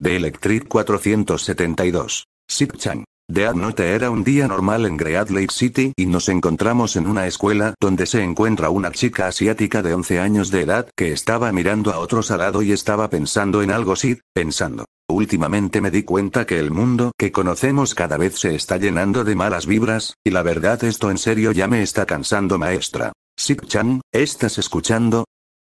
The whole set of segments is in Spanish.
The Electric 472. Sid Chan. De Note era un día normal en Great Lake City y nos encontramos en una escuela donde se encuentra una chica asiática de 11 años de edad que estaba mirando a otros al lado y estaba pensando en algo Sid, pensando. Últimamente me di cuenta que el mundo que conocemos cada vez se está llenando de malas vibras, y la verdad esto en serio ya me está cansando maestra. Sid Chan, ¿estás escuchando?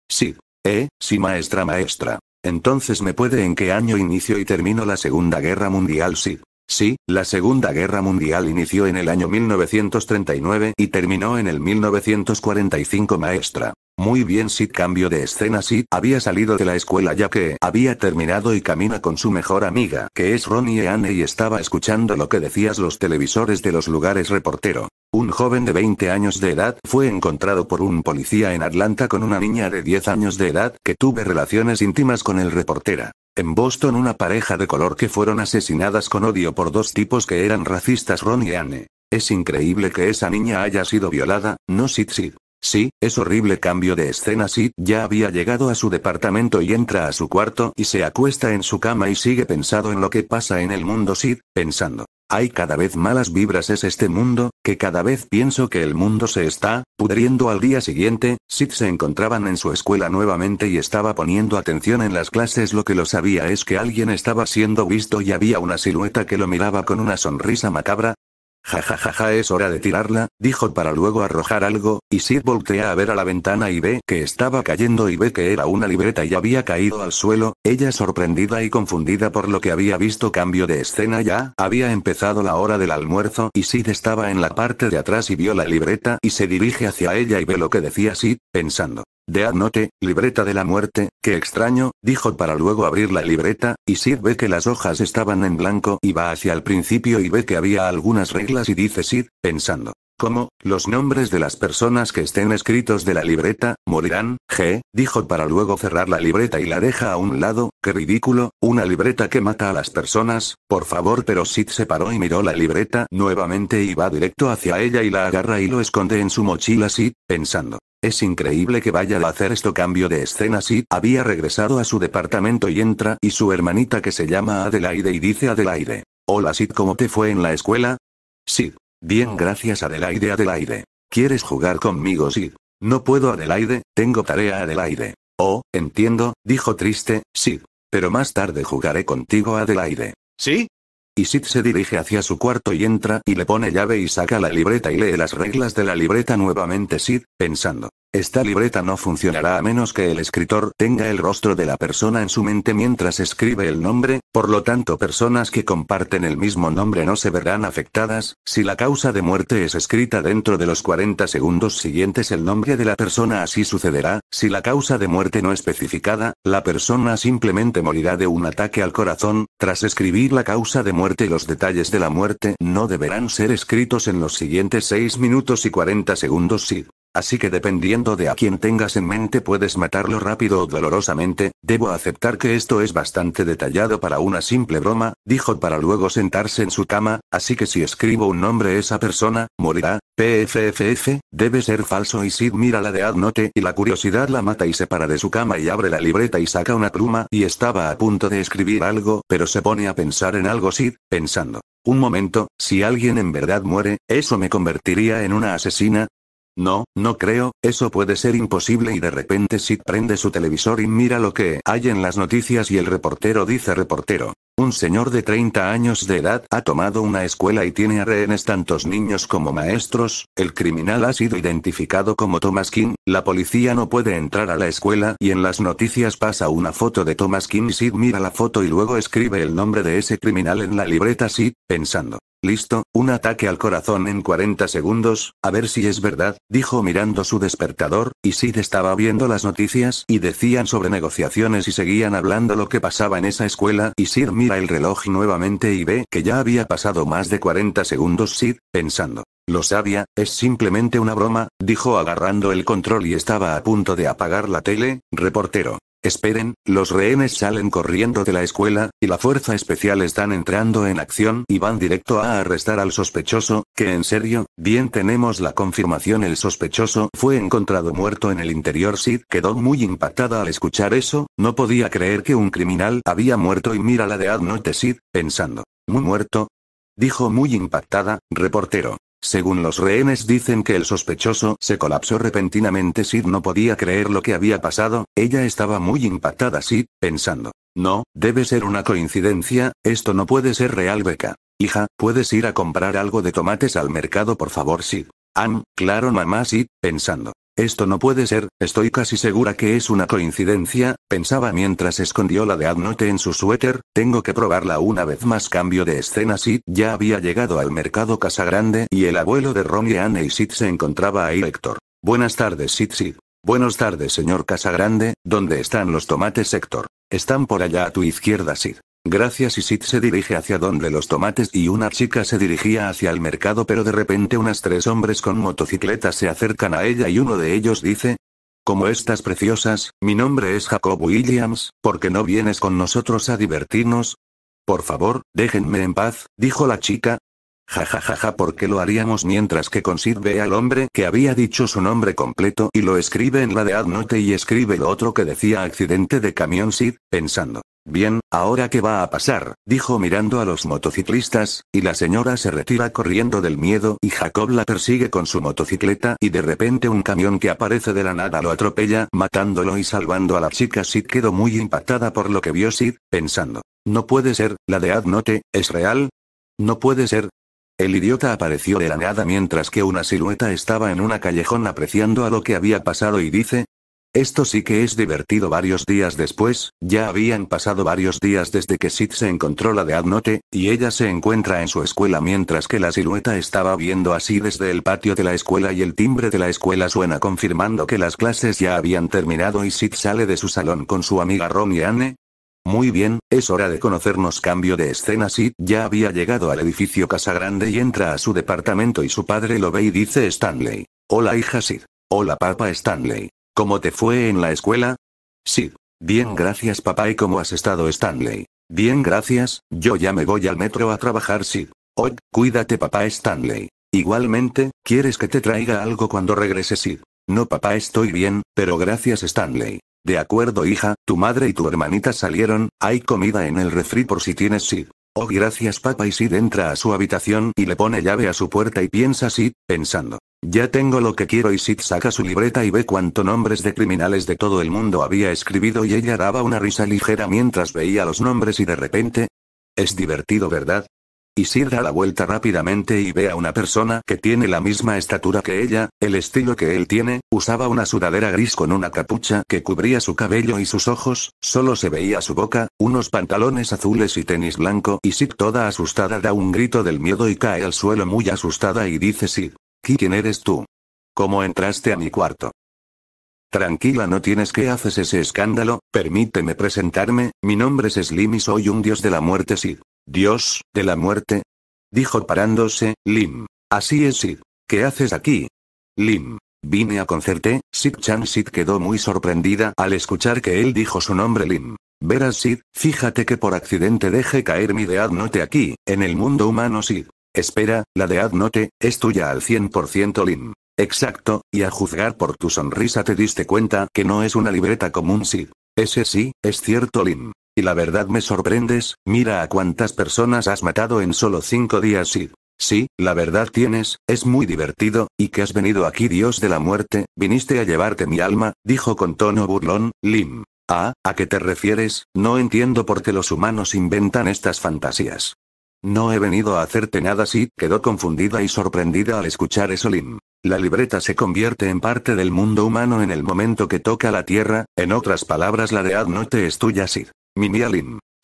Sid. Eh, sí maestra maestra. Entonces me puede en qué año inicio y termino la Segunda Guerra Mundial sí. Sí, la Segunda Guerra Mundial inició en el año 1939 y terminó en el 1945 maestra. Muy bien Sid cambio de escena Sid había salido de la escuela ya que había terminado y camina con su mejor amiga que es Ronnie Anne y estaba escuchando lo que decías los televisores de los lugares reportero. Un joven de 20 años de edad fue encontrado por un policía en Atlanta con una niña de 10 años de edad que tuve relaciones íntimas con el reportera. En Boston una pareja de color que fueron asesinadas con odio por dos tipos que eran racistas Ron y Anne. Es increíble que esa niña haya sido violada, no Sid Sid. Sí, es horrible cambio de escena Sid ya había llegado a su departamento y entra a su cuarto y se acuesta en su cama y sigue pensado en lo que pasa en el mundo Sid, pensando, hay cada vez malas vibras es este mundo, que cada vez pienso que el mundo se está, pudriendo al día siguiente, Sid se encontraban en su escuela nuevamente y estaba poniendo atención en las clases lo que lo sabía es que alguien estaba siendo visto y había una silueta que lo miraba con una sonrisa macabra, Jajajaja, ja, ja, es hora de tirarla, dijo para luego arrojar algo, y Sid voltea a ver a la ventana y ve que estaba cayendo y ve que era una libreta y había caído al suelo, ella sorprendida y confundida por lo que había visto cambio de escena ya, había empezado la hora del almuerzo y Sid estaba en la parte de atrás y vio la libreta y se dirige hacia ella y ve lo que decía Sid, pensando. De Note, libreta de la muerte, qué extraño, dijo para luego abrir la libreta, y Sid ve que las hojas estaban en blanco y va hacia el principio y ve que había algunas reglas y dice Sid, pensando. ¿Cómo? Los nombres de las personas que estén escritos de la libreta, morirán, G, dijo para luego cerrar la libreta y la deja a un lado, qué ridículo, una libreta que mata a las personas, por favor pero Sid se paró y miró la libreta nuevamente y va directo hacia ella y la agarra y lo esconde en su mochila Sid, pensando. Es increíble que vaya a hacer esto cambio de escena Sid, había regresado a su departamento y entra y su hermanita que se llama Adelaide y dice Adelaide. Hola Sid, ¿cómo te fue en la escuela? Sid. Bien, gracias Adelaide, Adelaide. ¿Quieres jugar conmigo Sid? No puedo Adelaide, tengo tarea Adelaide. Oh, entiendo, dijo triste, Sid. Pero más tarde jugaré contigo Adelaide. ¿Sí? Y Sid se dirige hacia su cuarto y entra y le pone llave y saca la libreta y lee las reglas de la libreta nuevamente Sid, pensando. Esta libreta no funcionará a menos que el escritor tenga el rostro de la persona en su mente mientras escribe el nombre, por lo tanto personas que comparten el mismo nombre no se verán afectadas, si la causa de muerte es escrita dentro de los 40 segundos siguientes el nombre de la persona así sucederá, si la causa de muerte no especificada, la persona simplemente morirá de un ataque al corazón, tras escribir la causa de muerte los detalles de la muerte no deberán ser escritos en los siguientes 6 minutos y 40 segundos si Así que dependiendo de a quien tengas en mente puedes matarlo rápido o dolorosamente, debo aceptar que esto es bastante detallado para una simple broma, dijo para luego sentarse en su cama, así que si escribo un nombre esa persona, morirá, pfff, debe ser falso y Sid mira la de Adnote y la curiosidad la mata y se para de su cama y abre la libreta y saca una pluma y estaba a punto de escribir algo, pero se pone a pensar en algo Sid, pensando. Un momento, si alguien en verdad muere, eso me convertiría en una asesina, no, no creo, eso puede ser imposible y de repente Sid prende su televisor y mira lo que hay en las noticias y el reportero dice reportero. Un señor de 30 años de edad ha tomado una escuela y tiene a rehenes tantos niños como maestros, el criminal ha sido identificado como Thomas King, la policía no puede entrar a la escuela y en las noticias pasa una foto de Thomas King y Sid mira la foto y luego escribe el nombre de ese criminal en la libreta Sid, pensando. Listo, un ataque al corazón en 40 segundos, a ver si es verdad, dijo mirando su despertador, y Sid estaba viendo las noticias y decían sobre negociaciones y seguían hablando lo que pasaba en esa escuela, y Sid mira el reloj nuevamente y ve que ya había pasado más de 40 segundos Sid, pensando. Lo sabía, es simplemente una broma, dijo agarrando el control y estaba a punto de apagar la tele, reportero. Esperen, los rehenes salen corriendo de la escuela, y la fuerza especial están entrando en acción y van directo a arrestar al sospechoso, que en serio, bien tenemos la confirmación el sospechoso fue encontrado muerto en el interior Sid quedó muy impactada al escuchar eso, no podía creer que un criminal había muerto y mira la de Adnote Sid, pensando, ¿muy muerto? Dijo muy impactada, reportero, según los rehenes dicen que el sospechoso se colapsó repentinamente Sid no podía creer lo que había pasado, ella estaba muy impactada Sid, pensando. No, debe ser una coincidencia, esto no puede ser real Beca. Hija, ¿puedes ir a comprar algo de tomates al mercado por favor Sid? Am, ah, claro mamá Sid, pensando. Esto no puede ser, estoy casi segura que es una coincidencia, pensaba mientras escondió la de Adnote en su suéter, tengo que probarla una vez más. Cambio de escena Sid ya había llegado al mercado Casagrande y el abuelo de Ronnie Anne y Sid se encontraba ahí Héctor. Buenas tardes Sid Sid. Buenas tardes señor Casagrande, ¿dónde están los tomates Héctor? Están por allá a tu izquierda Sid. Gracias y Sid se dirige hacia donde los tomates y una chica se dirigía hacia el mercado pero de repente unas tres hombres con motocicletas se acercan a ella y uno de ellos dice, como estas preciosas, mi nombre es Jacob Williams, ¿por qué no vienes con nosotros a divertirnos? Por favor, déjenme en paz, dijo la chica, Ja ja, ja, ja, ¿por lo haríamos mientras que con Sid ve al hombre que había dicho su nombre completo y lo escribe en la de Adnote y escribe lo otro que decía accidente de camión Sid, pensando. Bien, ahora qué va a pasar, dijo mirando a los motociclistas, y la señora se retira corriendo del miedo y Jacob la persigue con su motocicleta y de repente un camión que aparece de la nada lo atropella, matándolo y salvando a la chica Sid quedó muy impactada por lo que vio Sid, pensando. No puede ser, la de Adnote, es real, no puede ser, el idiota apareció de la nada mientras que una silueta estaba en una callejón apreciando a lo que había pasado y dice, esto sí que es divertido varios días después, ya habían pasado varios días desde que Sid se encontró la de Adnote, y ella se encuentra en su escuela mientras que la silueta estaba viendo así desde el patio de la escuela y el timbre de la escuela suena confirmando que las clases ya habían terminado y Sid sale de su salón con su amiga Ron Anne, muy bien, es hora de conocernos. Cambio de escena. Sid, ya había llegado al edificio Casa Grande y entra a su departamento y su padre lo ve y dice Stanley. Hola hija Sid. Hola papá Stanley. ¿Cómo te fue en la escuela? Sid. Bien gracias papá y cómo has estado Stanley. Bien gracias, yo ya me voy al metro a trabajar Sid. Hoy, cuídate papá Stanley. Igualmente, ¿quieres que te traiga algo cuando regrese Sid? No papá estoy bien, pero gracias Stanley. De acuerdo, hija, tu madre y tu hermanita salieron, hay comida en el refri por si tienes Sid. Oh, gracias, papá. Y Sid entra a su habitación y le pone llave a su puerta y piensa Sid, pensando. Ya tengo lo que quiero y Sid saca su libreta y ve cuánto nombres de criminales de todo el mundo había escribido y ella daba una risa ligera mientras veía los nombres y de repente... Es divertido, ¿verdad? Y da la vuelta rápidamente y ve a una persona que tiene la misma estatura que ella, el estilo que él tiene, usaba una sudadera gris con una capucha que cubría su cabello y sus ojos, solo se veía su boca, unos pantalones azules y tenis blanco y Sid toda asustada da un grito del miedo y cae al suelo muy asustada y dice Sid, ¿quién eres tú? ¿Cómo entraste a mi cuarto? Tranquila, no tienes que haces ese escándalo, permíteme presentarme, mi nombre es Slim y soy un dios de la muerte Sid. Dios, de la muerte. Dijo parándose, Lim. Así es Sid. ¿Qué haces aquí? Lim. Vine a concerte, Sid Chan Sid quedó muy sorprendida al escuchar que él dijo su nombre Lim. Verás Sid, fíjate que por accidente deje caer mi Dead Note aquí, en el mundo humano Sid. Espera, la Dead Note, es tuya al 100% Lim. Exacto, y a juzgar por tu sonrisa te diste cuenta que no es una libreta común Sid. Ese sí, es cierto Lim. Y la verdad me sorprendes, mira a cuántas personas has matado en solo cinco días Sid. Sí, la verdad tienes, es muy divertido, y que has venido aquí Dios de la muerte, viniste a llevarte mi alma, dijo con tono burlón, Lim. Ah, ¿a qué te refieres? No entiendo por qué los humanos inventan estas fantasías. No he venido a hacerte nada Sid, quedó confundida y sorprendida al escuchar eso Lim. La libreta se convierte en parte del mundo humano en el momento que toca la tierra, en otras palabras la de Ad no te es tuya Sid. Mimi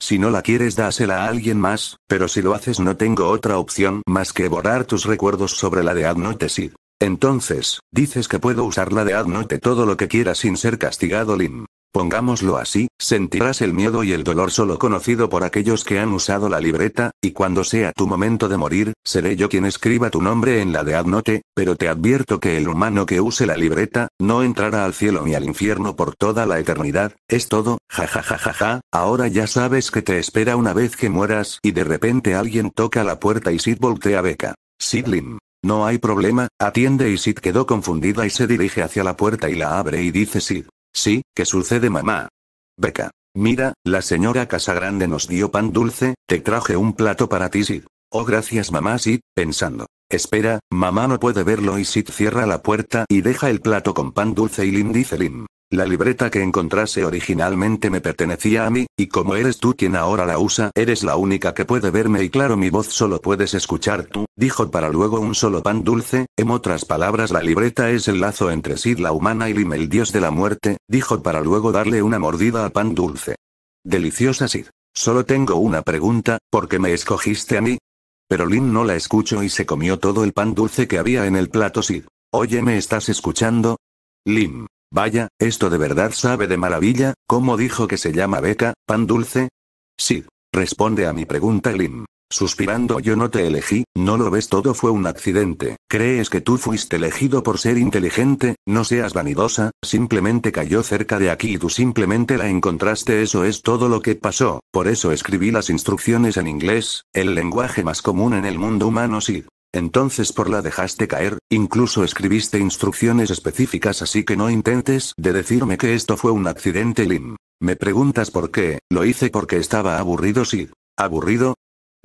Si no la quieres dásela a alguien más, pero si lo haces no tengo otra opción más que borrar tus recuerdos sobre la de Sid. Entonces, dices que puedo usar la de Adnote todo lo que quiera sin ser castigado Lin. Pongámoslo así, sentirás el miedo y el dolor solo conocido por aquellos que han usado la libreta, y cuando sea tu momento de morir, seré yo quien escriba tu nombre en la de Adnote, pero te advierto que el humano que use la libreta, no entrará al cielo ni al infierno por toda la eternidad, es todo, jajajajaja, ahora ya sabes que te espera una vez que mueras, y de repente alguien toca la puerta y Sid voltea a Beca. Sidlim. No hay problema, atiende y Sid quedó confundida y se dirige hacia la puerta y la abre y dice Sid. Sí, ¿qué sucede mamá? Beca. Mira, la señora Casagrande nos dio pan dulce, te traje un plato para ti Sid. Oh gracias mamá Sid, pensando. Espera, mamá no puede verlo y Sid cierra la puerta y deja el plato con pan dulce y Lim dice Lim. La libreta que encontrase originalmente me pertenecía a mí, y como eres tú quien ahora la usa, eres la única que puede verme y claro mi voz solo puedes escuchar tú, dijo para luego un solo pan dulce, en otras palabras la libreta es el lazo entre Sid la humana y Lim el dios de la muerte, dijo para luego darle una mordida a pan dulce. Deliciosa Sid. Solo tengo una pregunta, ¿por qué me escogiste a mí? Pero Lim no la escuchó y se comió todo el pan dulce que había en el plato Sid. Oye, ¿me estás escuchando? Lim. Vaya, esto de verdad sabe de maravilla, ¿cómo dijo que se llama Beca, pan dulce? Sí. Responde a mi pregunta Lim. Suspirando yo no te elegí, no lo ves todo fue un accidente, crees que tú fuiste elegido por ser inteligente, no seas vanidosa, simplemente cayó cerca de aquí y tú simplemente la encontraste eso es todo lo que pasó, por eso escribí las instrucciones en inglés, el lenguaje más común en el mundo humano Sid. Entonces por la dejaste caer, incluso escribiste instrucciones específicas así que no intentes de decirme que esto fue un accidente Lim. Me preguntas por qué, lo hice porque estaba aburrido sí. ¿Aburrido?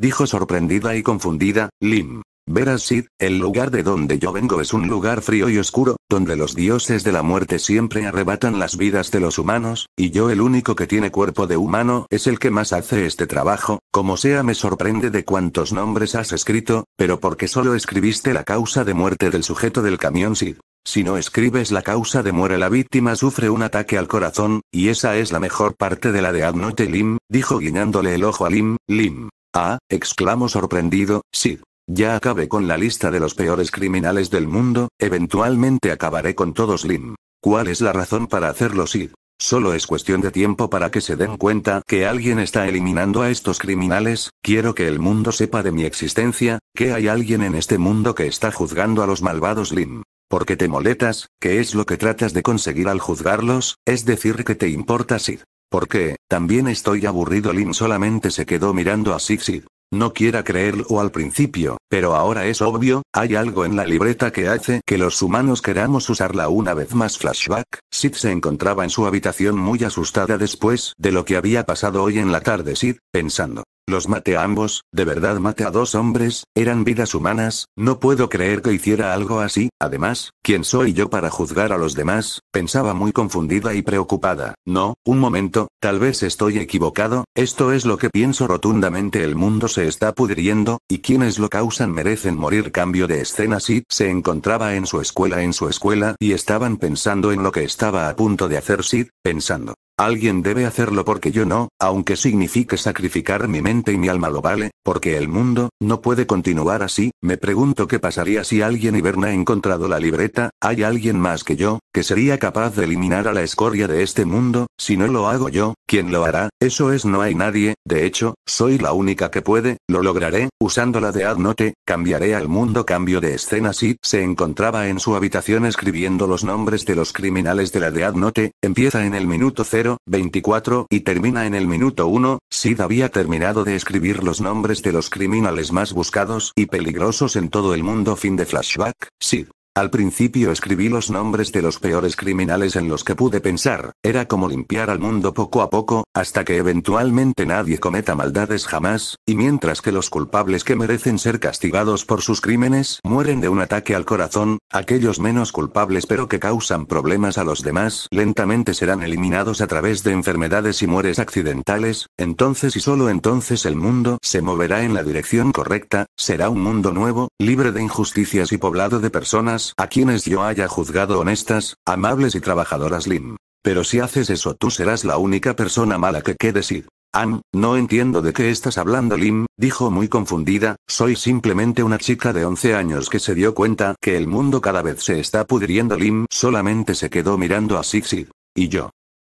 Dijo sorprendida y confundida, Lim. Verás Sid, el lugar de donde yo vengo es un lugar frío y oscuro, donde los dioses de la muerte siempre arrebatan las vidas de los humanos, y yo el único que tiene cuerpo de humano es el que más hace este trabajo, como sea me sorprende de cuántos nombres has escrito, pero porque solo escribiste la causa de muerte del sujeto del camión Sid. Si no escribes la causa de muerte la víctima sufre un ataque al corazón, y esa es la mejor parte de la de Abnote Lim, dijo guiñándole el ojo a Lim, Lim. Ah, exclamó sorprendido, Sid. Ya acabé con la lista de los peores criminales del mundo, eventualmente acabaré con todos Lim. ¿Cuál es la razón para hacerlo Sid? Solo es cuestión de tiempo para que se den cuenta que alguien está eliminando a estos criminales, quiero que el mundo sepa de mi existencia, que hay alguien en este mundo que está juzgando a los malvados Lim. Porque te moletas, que es lo que tratas de conseguir al juzgarlos, es decir que te importa Sid. Porque, también estoy aburrido Lin solamente se quedó mirando a Sid. No quiera creerlo al principio, pero ahora es obvio, hay algo en la libreta que hace que los humanos queramos usarla una vez más flashback. Sid se encontraba en su habitación muy asustada después de lo que había pasado hoy en la tarde Sid, pensando, los maté a ambos, de verdad maté a dos hombres, eran vidas humanas, no puedo creer que hiciera algo así, además, ¿quién soy yo para juzgar a los demás? Pensaba muy confundida y preocupada. No, un momento, tal vez estoy equivocado, esto es lo que pienso rotundamente el mundo se está pudriendo, y quienes lo causan merecen morir cambio de escena Sid se encontraba en su escuela en su escuela y estaban pensando en lo que estaba a punto de hacer Sid, pensando. Alguien debe hacerlo porque yo no, aunque signifique sacrificar mi mente y mi alma lo vale, porque el mundo, no puede continuar así, me pregunto qué pasaría si alguien hiberna ha encontrado la libreta, hay alguien más que yo, que sería capaz de eliminar a la escoria de este mundo, si no lo hago yo, ¿quién lo hará? Eso es no hay nadie, de hecho, soy la única que puede, lo lograré, usando la de Adnote, cambiaré al mundo cambio de escena si se encontraba en su habitación escribiendo los nombres de los criminales de la de Adnote, empieza en el minuto cero 24 y termina en el minuto 1, Sid había terminado de escribir los nombres de los criminales más buscados y peligrosos en todo el mundo. Fin de flashback, Sid. Al principio escribí los nombres de los peores criminales en los que pude pensar, era como limpiar al mundo poco a poco, hasta que eventualmente nadie cometa maldades jamás, y mientras que los culpables que merecen ser castigados por sus crímenes mueren de un ataque al corazón, aquellos menos culpables pero que causan problemas a los demás lentamente serán eliminados a través de enfermedades y mueres accidentales, entonces y solo entonces el mundo se moverá en la dirección correcta, será un mundo nuevo, libre de injusticias y poblado de personas a quienes yo haya juzgado honestas, amables y trabajadoras Lim. Pero si haces eso tú serás la única persona mala que quede ir. Ann, no entiendo de qué estás hablando Lim, dijo muy confundida, soy simplemente una chica de 11 años que se dio cuenta que el mundo cada vez se está pudriendo Lim solamente se quedó mirando a Sixi. Y yo.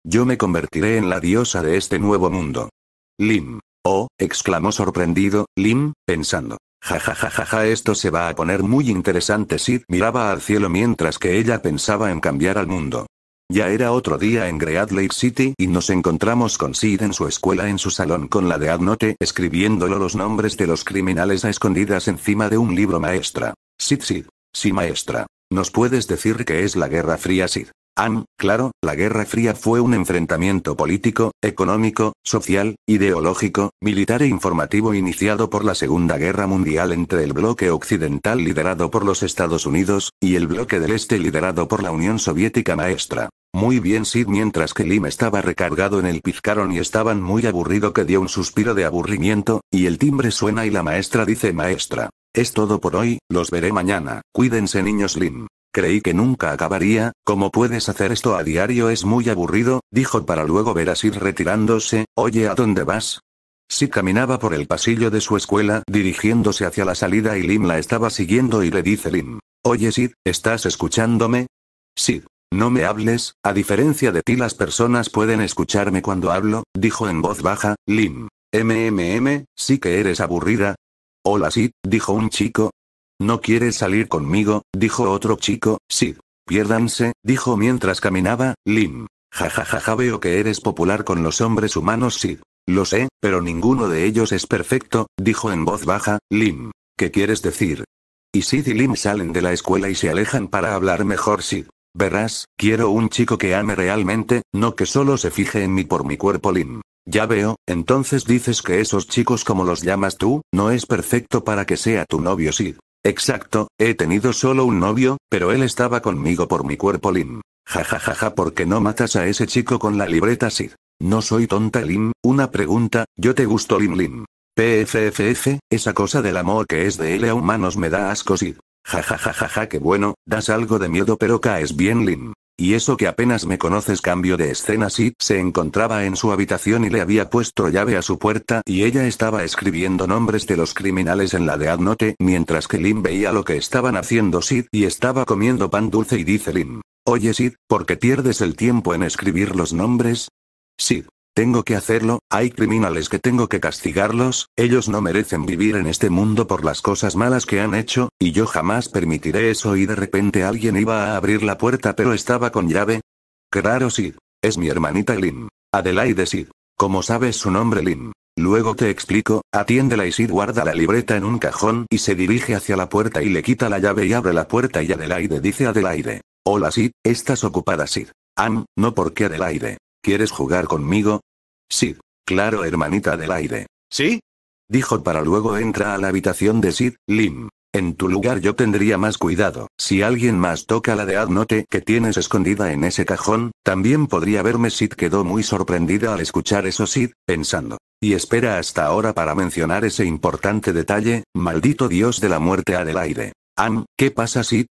Yo me convertiré en la diosa de este nuevo mundo. Lim. Oh, exclamó sorprendido, Lim, pensando. Ja ja ja ja ja esto se va a poner muy interesante Sid miraba al cielo mientras que ella pensaba en cambiar al mundo. Ya era otro día en Great Lake City y nos encontramos con Sid en su escuela en su salón con la de Adnote escribiéndolo los nombres de los criminales a escondidas encima de un libro maestra. Sid Sid. Sí maestra. ¿Nos puedes decir que es la Guerra Fría Sid? Am, ah, claro, la Guerra Fría fue un enfrentamiento político, económico, social, ideológico, militar e informativo iniciado por la Segunda Guerra Mundial entre el bloque occidental liderado por los Estados Unidos, y el bloque del Este liderado por la Unión Soviética maestra. Muy bien Sid mientras que Lim estaba recargado en el pizcarón y estaban muy aburrido que dio un suspiro de aburrimiento, y el timbre suena y la maestra dice maestra. Es todo por hoy, los veré mañana, cuídense niños Lim. Creí que nunca acabaría, como puedes hacer esto a diario es muy aburrido, dijo para luego ver a Sid retirándose, oye ¿a dónde vas? Sid caminaba por el pasillo de su escuela dirigiéndose hacia la salida y Lim la estaba siguiendo y le dice Lim, oye Sid, ¿estás escuchándome? Sid, no me hables, a diferencia de ti las personas pueden escucharme cuando hablo, dijo en voz baja, Lim. MMM, sí que eres aburrida. Hola Sid, dijo un chico, no quieres salir conmigo, dijo otro chico, Sid. Piérdanse, dijo mientras caminaba, Lim. ja ja, ja, veo que eres popular con los hombres humanos Sid. Lo sé, pero ninguno de ellos es perfecto, dijo en voz baja, Lim. ¿Qué quieres decir? Y Sid y Lim salen de la escuela y se alejan para hablar mejor Sid. Verás, quiero un chico que ame realmente, no que solo se fije en mí por mi cuerpo Lim. Ya veo, entonces dices que esos chicos como los llamas tú, no es perfecto para que sea tu novio Sid. Exacto, he tenido solo un novio, pero él estaba conmigo por mi cuerpo Lim. jajajaja porque no matas a ese chico con la libreta Sid? No soy tonta Lim, una pregunta, yo te gusto Lim Lim. PFFF, esa cosa del amor que es de L a humanos me da asco Sid. Ja ja qué bueno, das algo de miedo pero caes bien Lim. Y eso que apenas me conoces cambio de escena Sid se encontraba en su habitación y le había puesto llave a su puerta y ella estaba escribiendo nombres de los criminales en la de Adnote mientras que Lim veía lo que estaban haciendo Sid y estaba comiendo pan dulce y dice Lim. Oye Sid, ¿por qué pierdes el tiempo en escribir los nombres? Sid. Tengo que hacerlo, hay criminales que tengo que castigarlos, ellos no merecen vivir en este mundo por las cosas malas que han hecho, y yo jamás permitiré eso y de repente alguien iba a abrir la puerta pero estaba con llave. Claro Sid. Es mi hermanita Lim. Adelaide Sid. Como sabes su nombre Lim? Luego te explico, atiéndela y Sid guarda la libreta en un cajón y se dirige hacia la puerta y le quita la llave y abre la puerta y Adelaide dice Adelaide. Hola Sid, estás ocupada Sid. Am, no porque Adelaide. ¿Quieres jugar conmigo? Sí. Claro, hermanita del aire. ¿Sí? Dijo para luego entra a la habitación de Sid, Lim. En tu lugar yo tendría más cuidado. Si alguien más toca la de Adnote que tienes escondida en ese cajón, también podría verme. Sid quedó muy sorprendida al escuchar eso Sid, pensando. Y espera hasta ahora para mencionar ese importante detalle, maldito dios de la muerte Adelaide. Am, ¿qué pasa Sid?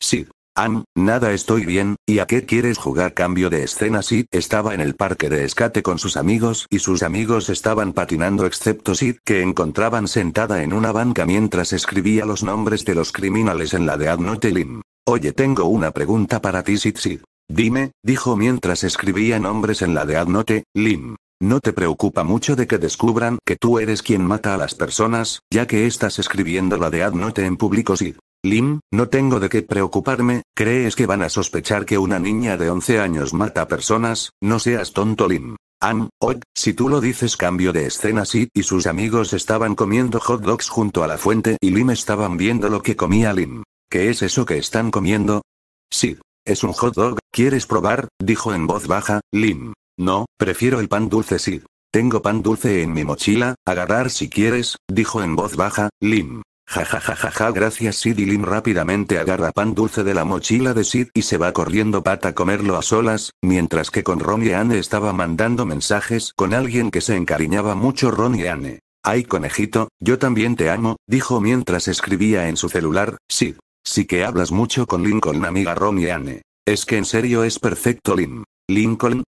Sid, Am, nada estoy bien, ¿y a qué quieres jugar? Cambio de escena Sid estaba en el parque de escate con sus amigos y sus amigos estaban patinando excepto Sid que encontraban sentada en una banca mientras escribía los nombres de los criminales en la de Lim. Oye tengo una pregunta para ti Sid Sid. Dime, dijo mientras escribía nombres en la de Adnote, Lim. ¿No te preocupa mucho de que descubran que tú eres quien mata a las personas, ya que estás escribiendo la de Adnote en público Sid? Lim, no tengo de qué preocuparme, ¿crees que van a sospechar que una niña de 11 años mata personas? No seas tonto Lim. Am, Oig, si tú lo dices cambio de escena Sid y sus amigos estaban comiendo hot dogs junto a la fuente y Lim estaban viendo lo que comía Lim. ¿Qué es eso que están comiendo? «Sid, es un hot dog, ¿quieres probar? dijo en voz baja, Lim. No, prefiero el pan dulce Sid. Tengo pan dulce en mi mochila, agarrar si quieres, dijo en voz baja, Lim. Ja ja ja ja ja gracias Sid y Lim rápidamente agarra pan dulce de la mochila de Sid y se va corriendo pata a comerlo a solas, mientras que con Ron Anne estaba mandando mensajes con alguien que se encariñaba mucho Ron Anne. Ay conejito, yo también te amo, dijo mientras escribía en su celular, Sid. Sí que hablas mucho con Lincoln amiga Ron Anne. Es que en serio es perfecto Lim. Lincoln?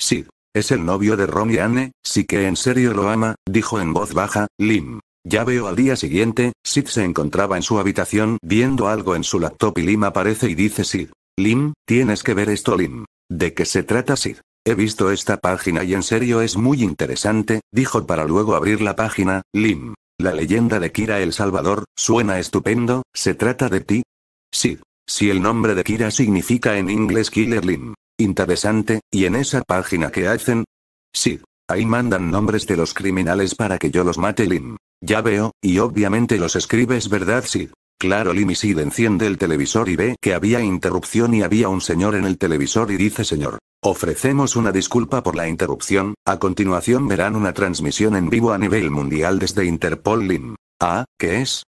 Sid. Es el novio de Ron Anne, sí que en serio lo ama, dijo en voz baja, Lim. Ya veo al día siguiente, Sid se encontraba en su habitación viendo algo en su laptop y Lim aparece y dice Sid. Lim, tienes que ver esto Lim. ¿De qué se trata Sid? He visto esta página y en serio es muy interesante, dijo para luego abrir la página, Lim. La leyenda de Kira El Salvador, suena estupendo, ¿se trata de ti? Sid. Si el nombre de Kira significa en inglés Killer Lim. Interesante, ¿y en esa página que hacen? Sid. Ahí mandan nombres de los criminales para que yo los mate Lim. Ya veo, y obviamente los escribes, ¿verdad, Sid? Claro, Limisid enciende el televisor y ve que había interrupción y había un señor en el televisor y dice señor. Ofrecemos una disculpa por la interrupción, a continuación verán una transmisión en vivo a nivel mundial desde Interpol Lim. Ah, ¿qué es?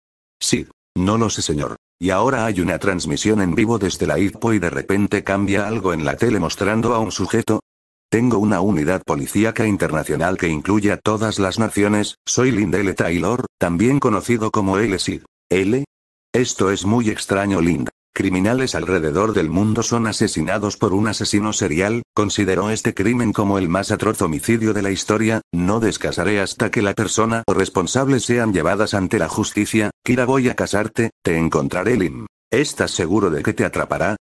Sí, No lo sé señor. Y ahora hay una transmisión en vivo desde la IPO y de repente cambia algo en la tele mostrando a un sujeto, tengo una unidad policíaca internacional que incluye a todas las naciones, soy L. E. Taylor, también conocido como L. Sid. ¿L? Esto es muy extraño Linda. Criminales alrededor del mundo son asesinados por un asesino serial, consideró este crimen como el más atroz homicidio de la historia, no descasaré hasta que la persona o responsable sean llevadas ante la justicia, Kira voy a casarte, te encontraré Lim. ¿Estás seguro de que te atrapará?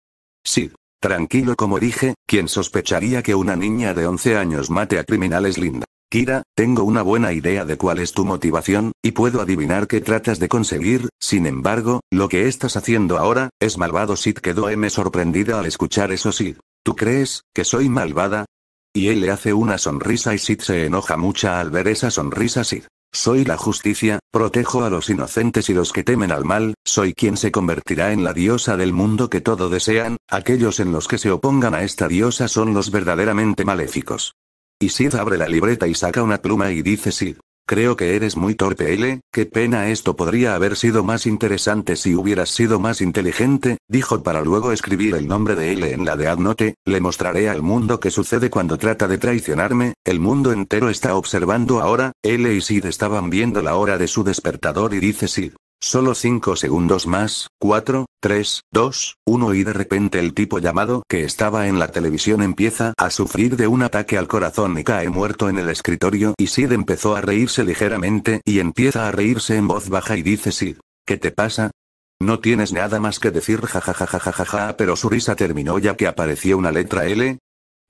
Sí. Tranquilo como dije, quien sospecharía que una niña de 11 años mate a criminales linda? Kira, tengo una buena idea de cuál es tu motivación, y puedo adivinar qué tratas de conseguir, sin embargo, lo que estás haciendo ahora, es malvado Sid quedó M sorprendida al escuchar eso Sid. ¿Tú crees, que soy malvada? Y él le hace una sonrisa y Sid se enoja mucha al ver esa sonrisa Sid. Soy la justicia, protejo a los inocentes y los que temen al mal, soy quien se convertirá en la diosa del mundo que todo desean, aquellos en los que se opongan a esta diosa son los verdaderamente maléficos. Y Sid abre la libreta y saca una pluma y dice Sid, Creo que eres muy torpe, L. Qué pena, esto podría haber sido más interesante si hubieras sido más inteligente, dijo para luego escribir el nombre de L en la de Adnote. Le mostraré al mundo qué sucede cuando trata de traicionarme. El mundo entero está observando ahora. L y Sid estaban viendo la hora de su despertador y dice Sid: Solo cinco segundos más, 4, 3, 2, 1 y de repente el tipo llamado que estaba en la televisión empieza a sufrir de un ataque al corazón y cae muerto en el escritorio y Sid empezó a reírse ligeramente y empieza a reírse en voz baja y dice Sid, ¿qué te pasa? No tienes nada más que decir jajajajajaja pero su risa terminó ya que apareció una letra L,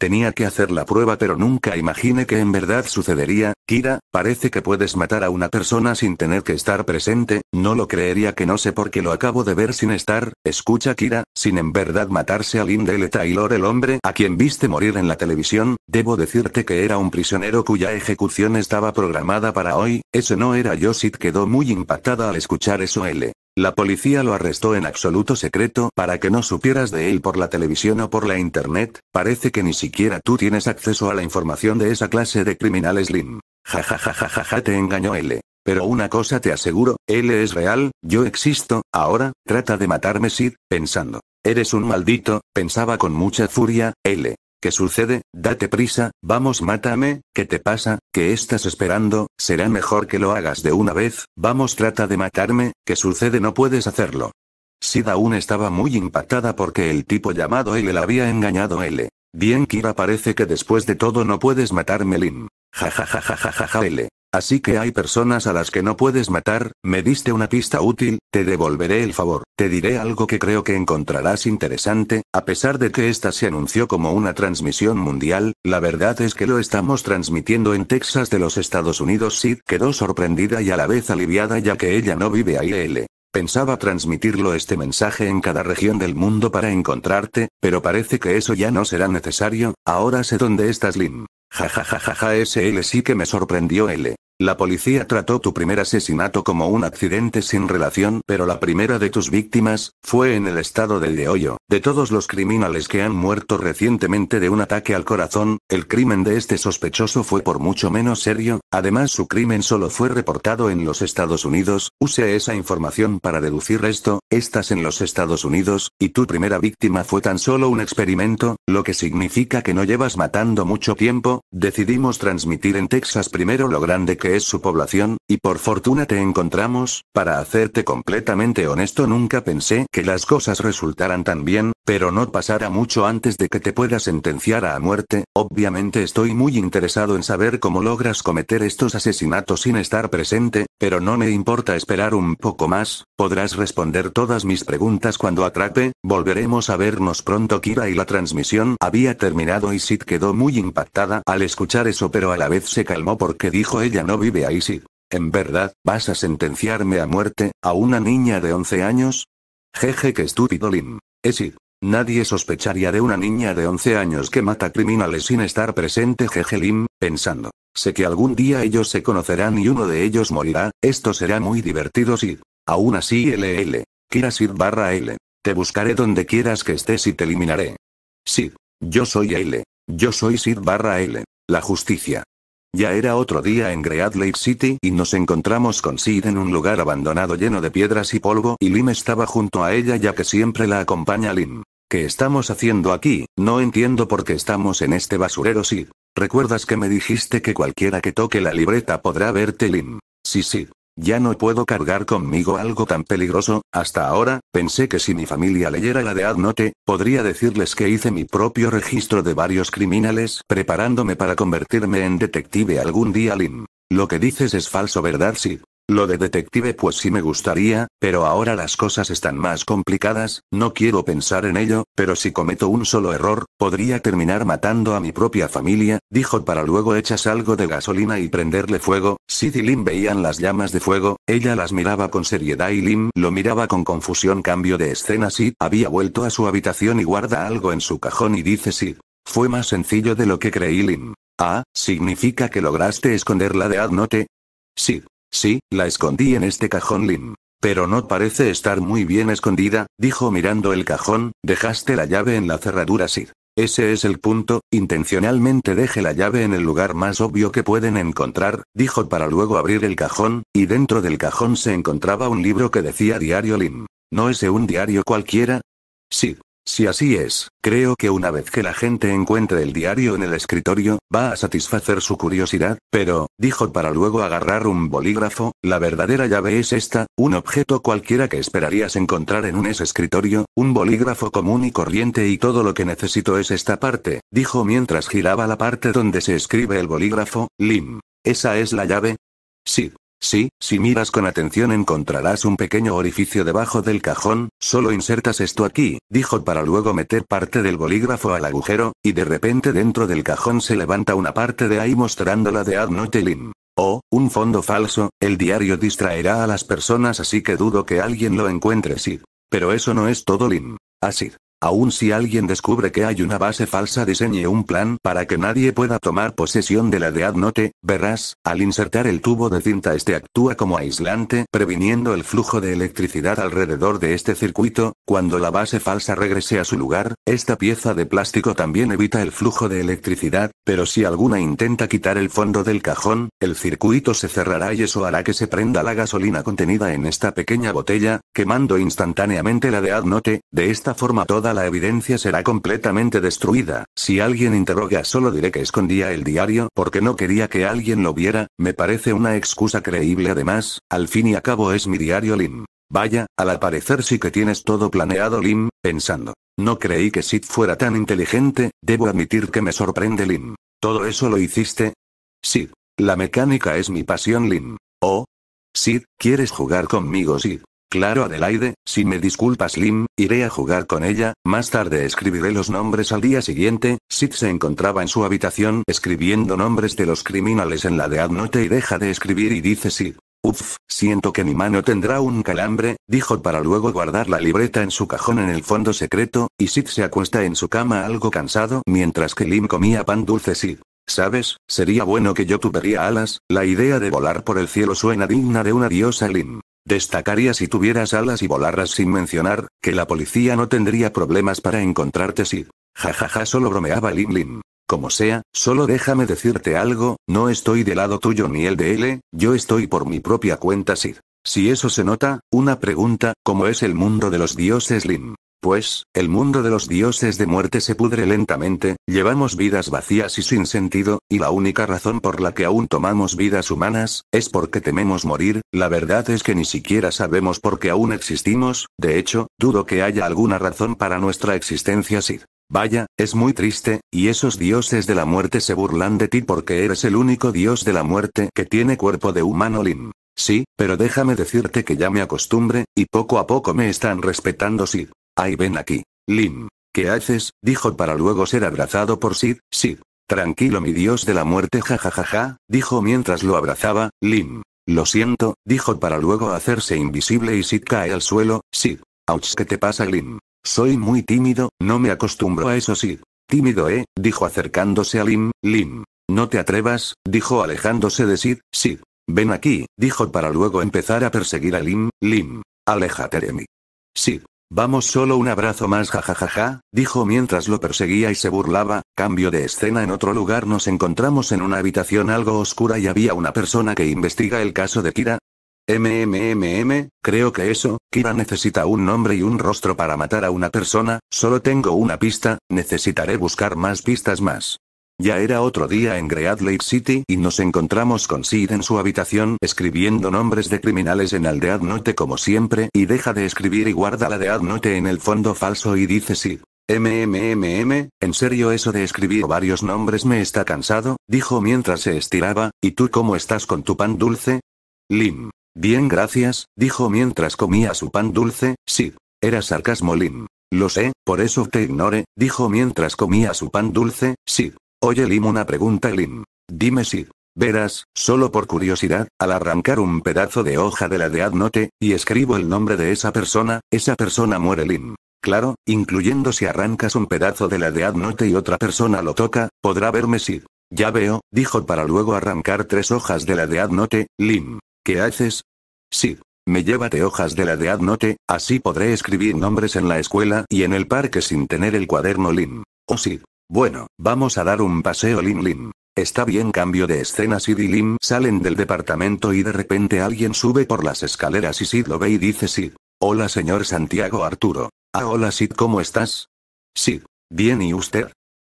Tenía que hacer la prueba pero nunca imaginé que en verdad sucedería, Kira, parece que puedes matar a una persona sin tener que estar presente, no lo creería que no sé por qué lo acabo de ver sin estar, escucha Kira, sin en verdad matarse a Lindell Taylor el hombre a quien viste morir en la televisión, debo decirte que era un prisionero cuya ejecución estaba programada para hoy, eso no era yo Sid quedó muy impactada al escuchar eso L. La policía lo arrestó en absoluto secreto para que no supieras de él por la televisión o por la internet, parece que ni siquiera tú tienes acceso a la información de esa clase de criminales Lim. Ja ja ja ja ja ja te engañó L. Pero una cosa te aseguro, L es real, yo existo, ahora, trata de matarme Sid, pensando. Eres un maldito, pensaba con mucha furia, L. ¿Qué sucede? Date prisa, vamos mátame, ¿qué te pasa? ¿Qué estás esperando? Será mejor que lo hagas de una vez, vamos trata de matarme, ¿qué sucede? No puedes hacerlo. Sida aún estaba muy impactada porque el tipo llamado L la había engañado L. Bien Kira parece que después de todo no puedes matarme Lim. ja ja ja ja ja ja L. Así que hay personas a las que no puedes matar, me diste una pista útil, te devolveré el favor, te diré algo que creo que encontrarás interesante, a pesar de que esta se anunció como una transmisión mundial, la verdad es que lo estamos transmitiendo en Texas de los Estados Unidos. Sid quedó sorprendida y a la vez aliviada ya que ella no vive ahí. L. Pensaba transmitirlo este mensaje en cada región del mundo para encontrarte, pero parece que eso ya no será necesario, ahora sé dónde estás Lim. Ja ja ja SL sí que me sorprendió L. La policía trató tu primer asesinato como un accidente sin relación, pero la primera de tus víctimas, fue en el estado del de hoyo. De todos los criminales que han muerto recientemente de un ataque al corazón, el crimen de este sospechoso fue por mucho menos serio, además su crimen solo fue reportado en los Estados Unidos, use esa información para deducir esto, estás en los Estados Unidos, y tu primera víctima fue tan solo un experimento, lo que significa que no llevas matando mucho tiempo, decidimos transmitir en Texas primero lo grande que es su población, y por fortuna te encontramos, para hacerte completamente honesto nunca pensé que las cosas resultaran tan bien, pero no pasará mucho antes de que te pueda sentenciar a muerte, obviamente estoy muy interesado en saber cómo logras cometer estos asesinatos sin estar presente, pero no me importa esperar un poco más, podrás responder todas mis preguntas cuando atrape, volveremos a vernos pronto Kira y la transmisión había terminado y Sid quedó muy impactada al escuchar eso pero a la vez se calmó porque dijo ella no vive ahí Sid. ¿En verdad, vas a sentenciarme a muerte, a una niña de 11 años? Jeje, qué estúpido Lim. Es Sid. Nadie sospecharía de una niña de 11 años que mata criminales sin estar presente jeje Lim, pensando. Sé que algún día ellos se conocerán y uno de ellos morirá, esto será muy divertido Sid. Aún así LL. Quieras Sid barra L. Te buscaré donde quieras que estés y te eliminaré. Sid. Yo soy L. Yo soy Sid barra L. La justicia. Ya era otro día en Great Lake City y nos encontramos con Sid en un lugar abandonado lleno de piedras y polvo y Lim estaba junto a ella ya que siempre la acompaña Lim. ¿Qué estamos haciendo aquí? No entiendo por qué estamos en este basurero Sid. ¿Recuerdas que me dijiste que cualquiera que toque la libreta podrá verte Lim? Sí, Sid. Ya no puedo cargar conmigo algo tan peligroso, hasta ahora, pensé que si mi familia leyera la de Adnote, podría decirles que hice mi propio registro de varios criminales preparándome para convertirme en detective algún día Lim. Lo que dices es falso, ¿verdad? Sí. Lo de detective pues sí me gustaría, pero ahora las cosas están más complicadas, no quiero pensar en ello, pero si cometo un solo error, podría terminar matando a mi propia familia, dijo para luego echas algo de gasolina y prenderle fuego, Sid y Lim veían las llamas de fuego, ella las miraba con seriedad y Lim lo miraba con confusión cambio de escena Sid había vuelto a su habitación y guarda algo en su cajón y dice Sid. Fue más sencillo de lo que creí Lim. Ah, significa que lograste esconderla de Adnote. Sid. Sí, la escondí en este cajón Lim. Pero no parece estar muy bien escondida, dijo mirando el cajón, dejaste la llave en la cerradura Sid. Ese es el punto, intencionalmente deje la llave en el lugar más obvio que pueden encontrar, dijo para luego abrir el cajón, y dentro del cajón se encontraba un libro que decía Diario Lim. ¿No es un diario cualquiera? Sir, si así es, creo que una vez que la gente encuentre el diario en el escritorio, va a satisfacer su curiosidad, pero, dijo para luego agarrar un bolígrafo, la verdadera llave es esta, un objeto cualquiera que esperarías encontrar en un escritorio, un bolígrafo común y corriente y todo lo que necesito es esta parte, dijo mientras giraba la parte donde se escribe el bolígrafo, Lim. ¿Esa es la llave? Sí. Sí, si miras con atención encontrarás un pequeño orificio debajo del cajón, solo insertas esto aquí, dijo para luego meter parte del bolígrafo al agujero, y de repente dentro del cajón se levanta una parte de ahí mostrándola de Lim. O, oh, un fondo falso, el diario distraerá a las personas así que dudo que alguien lo encuentre Sid. Pero eso no es todo Lim. Asid. Ah, Aún si alguien descubre que hay una base falsa diseñe un plan para que nadie pueda tomar posesión de la de Adnote, verás, al insertar el tubo de cinta este actúa como aislante previniendo el flujo de electricidad alrededor de este circuito, cuando la base falsa regrese a su lugar, esta pieza de plástico también evita el flujo de electricidad, pero si alguna intenta quitar el fondo del cajón, el circuito se cerrará y eso hará que se prenda la gasolina contenida en esta pequeña botella, quemando instantáneamente la de Adnote, de esta forma toda la evidencia será completamente destruida. Si alguien interroga solo diré que escondía el diario porque no quería que alguien lo viera, me parece una excusa creíble además, al fin y a cabo es mi diario Lim. Vaya, al aparecer sí que tienes todo planeado Lim, pensando. No creí que Sid fuera tan inteligente, debo admitir que me sorprende Lim. ¿Todo eso lo hiciste? Sid. La mecánica es mi pasión Lim. Oh. Sid, ¿quieres jugar conmigo Sid? Claro Adelaide, si me disculpas Lim, iré a jugar con ella, más tarde escribiré los nombres al día siguiente, Sid se encontraba en su habitación escribiendo nombres de los criminales en la de Adnote y deja de escribir y dice Sid. Uf, siento que mi mano tendrá un calambre, dijo para luego guardar la libreta en su cajón en el fondo secreto, y Sid se acuesta en su cama algo cansado mientras que Lim comía pan dulce Sid. ¿Sabes? Sería bueno que yo tuviera alas, la idea de volar por el cielo suena digna de una diosa Lim. Destacaría si tuvieras alas y volaras sin mencionar, que la policía no tendría problemas para encontrarte Sid Jajaja solo bromeaba Lim Lim. Como sea, solo déjame decirte algo, no estoy del lado tuyo ni el de él, ¿eh? yo estoy por mi propia cuenta Sid. Si eso se nota, una pregunta, ¿cómo es el mundo de los dioses Lim? Pues, el mundo de los dioses de muerte se pudre lentamente, llevamos vidas vacías y sin sentido, y la única razón por la que aún tomamos vidas humanas, es porque tememos morir, la verdad es que ni siquiera sabemos por qué aún existimos, de hecho, dudo que haya alguna razón para nuestra existencia Sid. Vaya, es muy triste, y esos dioses de la muerte se burlan de ti porque eres el único dios de la muerte que tiene cuerpo de humano Lim. Sí, pero déjame decirte que ya me acostumbre, y poco a poco me están respetando Sid. Ay, ven aquí. Lim. ¿Qué haces? dijo para luego ser abrazado por Sid, Sid. Tranquilo mi dios de la muerte jajajaja, dijo mientras lo abrazaba, Lim. Lo siento, dijo para luego hacerse invisible y Sid cae al suelo, Sid. Ouch, ¿qué te pasa Lim? Soy muy tímido, no me acostumbro a eso Sid. Tímido eh, dijo acercándose a Lim, Lim. No te atrevas, dijo alejándose de Sid, Sid. Ven aquí, dijo para luego empezar a perseguir a Lim, Lim. Aléjate de mí. Sid. Vamos solo un abrazo más jajajaja, dijo mientras lo perseguía y se burlaba, cambio de escena en otro lugar nos encontramos en una habitación algo oscura y había una persona que investiga el caso de Kira. MMMM, creo que eso, Kira necesita un nombre y un rostro para matar a una persona, solo tengo una pista, necesitaré buscar más pistas más. Ya era otro día en Great Lake City y nos encontramos con Sid en su habitación escribiendo nombres de criminales en Aldead Note como siempre y deja de escribir y guarda la de Note en el fondo falso y dice Sid. MMMM, en serio eso de escribir varios nombres me está cansado, dijo mientras se estiraba, ¿y tú cómo estás con tu pan dulce? Lim. Bien gracias, dijo mientras comía su pan dulce, Sid. Era sarcasmo Lim. Lo sé, por eso te ignore, dijo mientras comía su pan dulce, Sid. Oye Lim una pregunta Lim. Dime si. Verás, solo por curiosidad, al arrancar un pedazo de hoja de la de adnote, y escribo el nombre de esa persona, esa persona muere Lim. Claro, incluyendo si arrancas un pedazo de la de adnote y otra persona lo toca, podrá verme Sid. Ya veo, dijo para luego arrancar tres hojas de la de adnote, Lim. ¿Qué haces? Sid. Me llévate hojas de la de adnote, así podré escribir nombres en la escuela y en el parque sin tener el cuaderno Lim. O Sid. Bueno, vamos a dar un paseo Lim Lim. Está bien cambio de escena Sid y Lim salen del departamento y de repente alguien sube por las escaleras y Sid lo ve y dice Sid. Hola señor Santiago Arturo. Ah hola Sid ¿cómo estás? Sid. Bien y usted.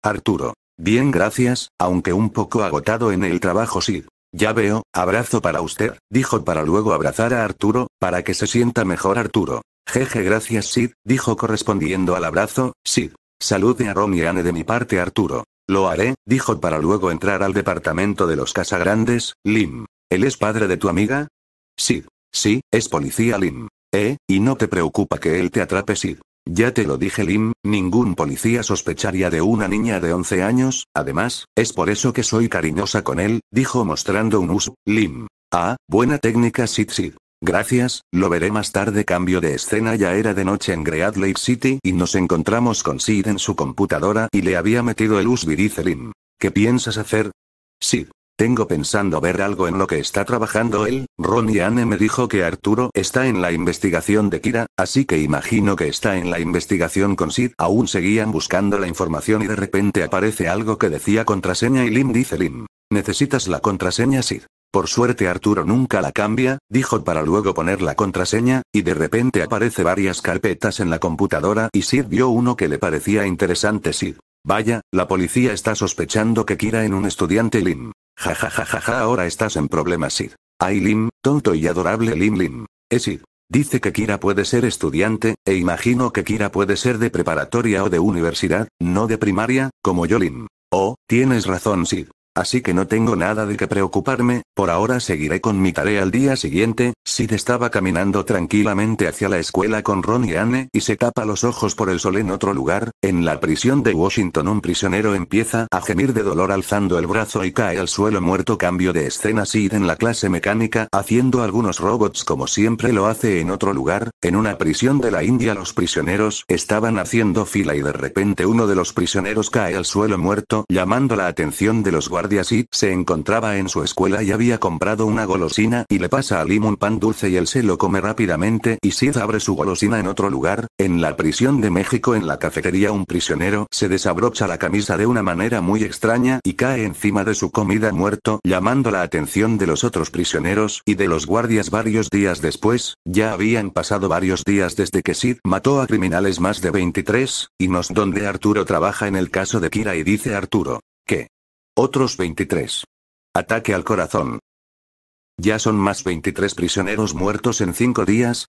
Arturo. Bien gracias, aunque un poco agotado en el trabajo Sid. Ya veo, abrazo para usted, dijo para luego abrazar a Arturo, para que se sienta mejor Arturo. Jeje gracias Sid, dijo correspondiendo al abrazo, Sid. Salud de Ron Anne de mi parte Arturo. Lo haré, dijo para luego entrar al departamento de los Casagrandes, Lim. ¿Él es padre de tu amiga? Sí. Sí, es policía Lim. ¿Eh? ¿Y no te preocupa que él te atrape Sid? Ya te lo dije Lim, ningún policía sospecharía de una niña de 11 años, además, es por eso que soy cariñosa con él, dijo mostrando un uso, Lim. Ah, buena técnica Sid Sid. Gracias, lo veré más tarde. Cambio de escena ya era de noche en Great Lake City y nos encontramos con Sid en su computadora y le había metido el USB Lim. ¿Qué piensas hacer? Sid. Tengo pensando ver algo en lo que está trabajando él, Ron y Anne me dijo que Arturo está en la investigación de Kira, así que imagino que está en la investigación con Sid. Aún seguían buscando la información y de repente aparece algo que decía contraseña y Lim dice Lim. Necesitas la contraseña Sid. Por suerte Arturo nunca la cambia, dijo para luego poner la contraseña, y de repente aparece varias carpetas en la computadora y Sid vio uno que le parecía interesante Sid. Vaya, la policía está sospechando que Kira en un estudiante Lim. Ja ja ja ja ja ahora estás en problemas Sid. Ay Lim, tonto y adorable Lim Lim. Es eh, Sid. Dice que Kira puede ser estudiante, e imagino que Kira puede ser de preparatoria o de universidad, no de primaria, como yo Lim. Oh, tienes razón Sid. Así que no tengo nada de qué preocuparme, por ahora seguiré con mi tarea al día siguiente. Sid estaba caminando tranquilamente hacia la escuela con Ron y Anne y se tapa los ojos por el sol en otro lugar. En la prisión de Washington un prisionero empieza a gemir de dolor alzando el brazo y cae al suelo muerto. Cambio de escena Sid en la clase mecánica haciendo algunos robots como siempre lo hace en otro lugar. En una prisión de la India los prisioneros estaban haciendo fila y de repente uno de los prisioneros cae al suelo muerto llamando la atención de los guardias Sid se encontraba en su escuela y había comprado una golosina y le pasa a Lim un pan dulce y él se lo come rápidamente y Sid abre su golosina en otro lugar, en la prisión de México en la cafetería un prisionero se desabrocha la camisa de una manera muy extraña y cae encima de su comida muerto llamando la atención de los otros prisioneros y de los guardias varios días después, ya habían pasado varios días desde que Sid mató a criminales más de 23, y nos donde Arturo trabaja en el caso de Kira y dice Arturo, otros 23. Ataque al corazón. Ya son más 23 prisioneros muertos en 5 días.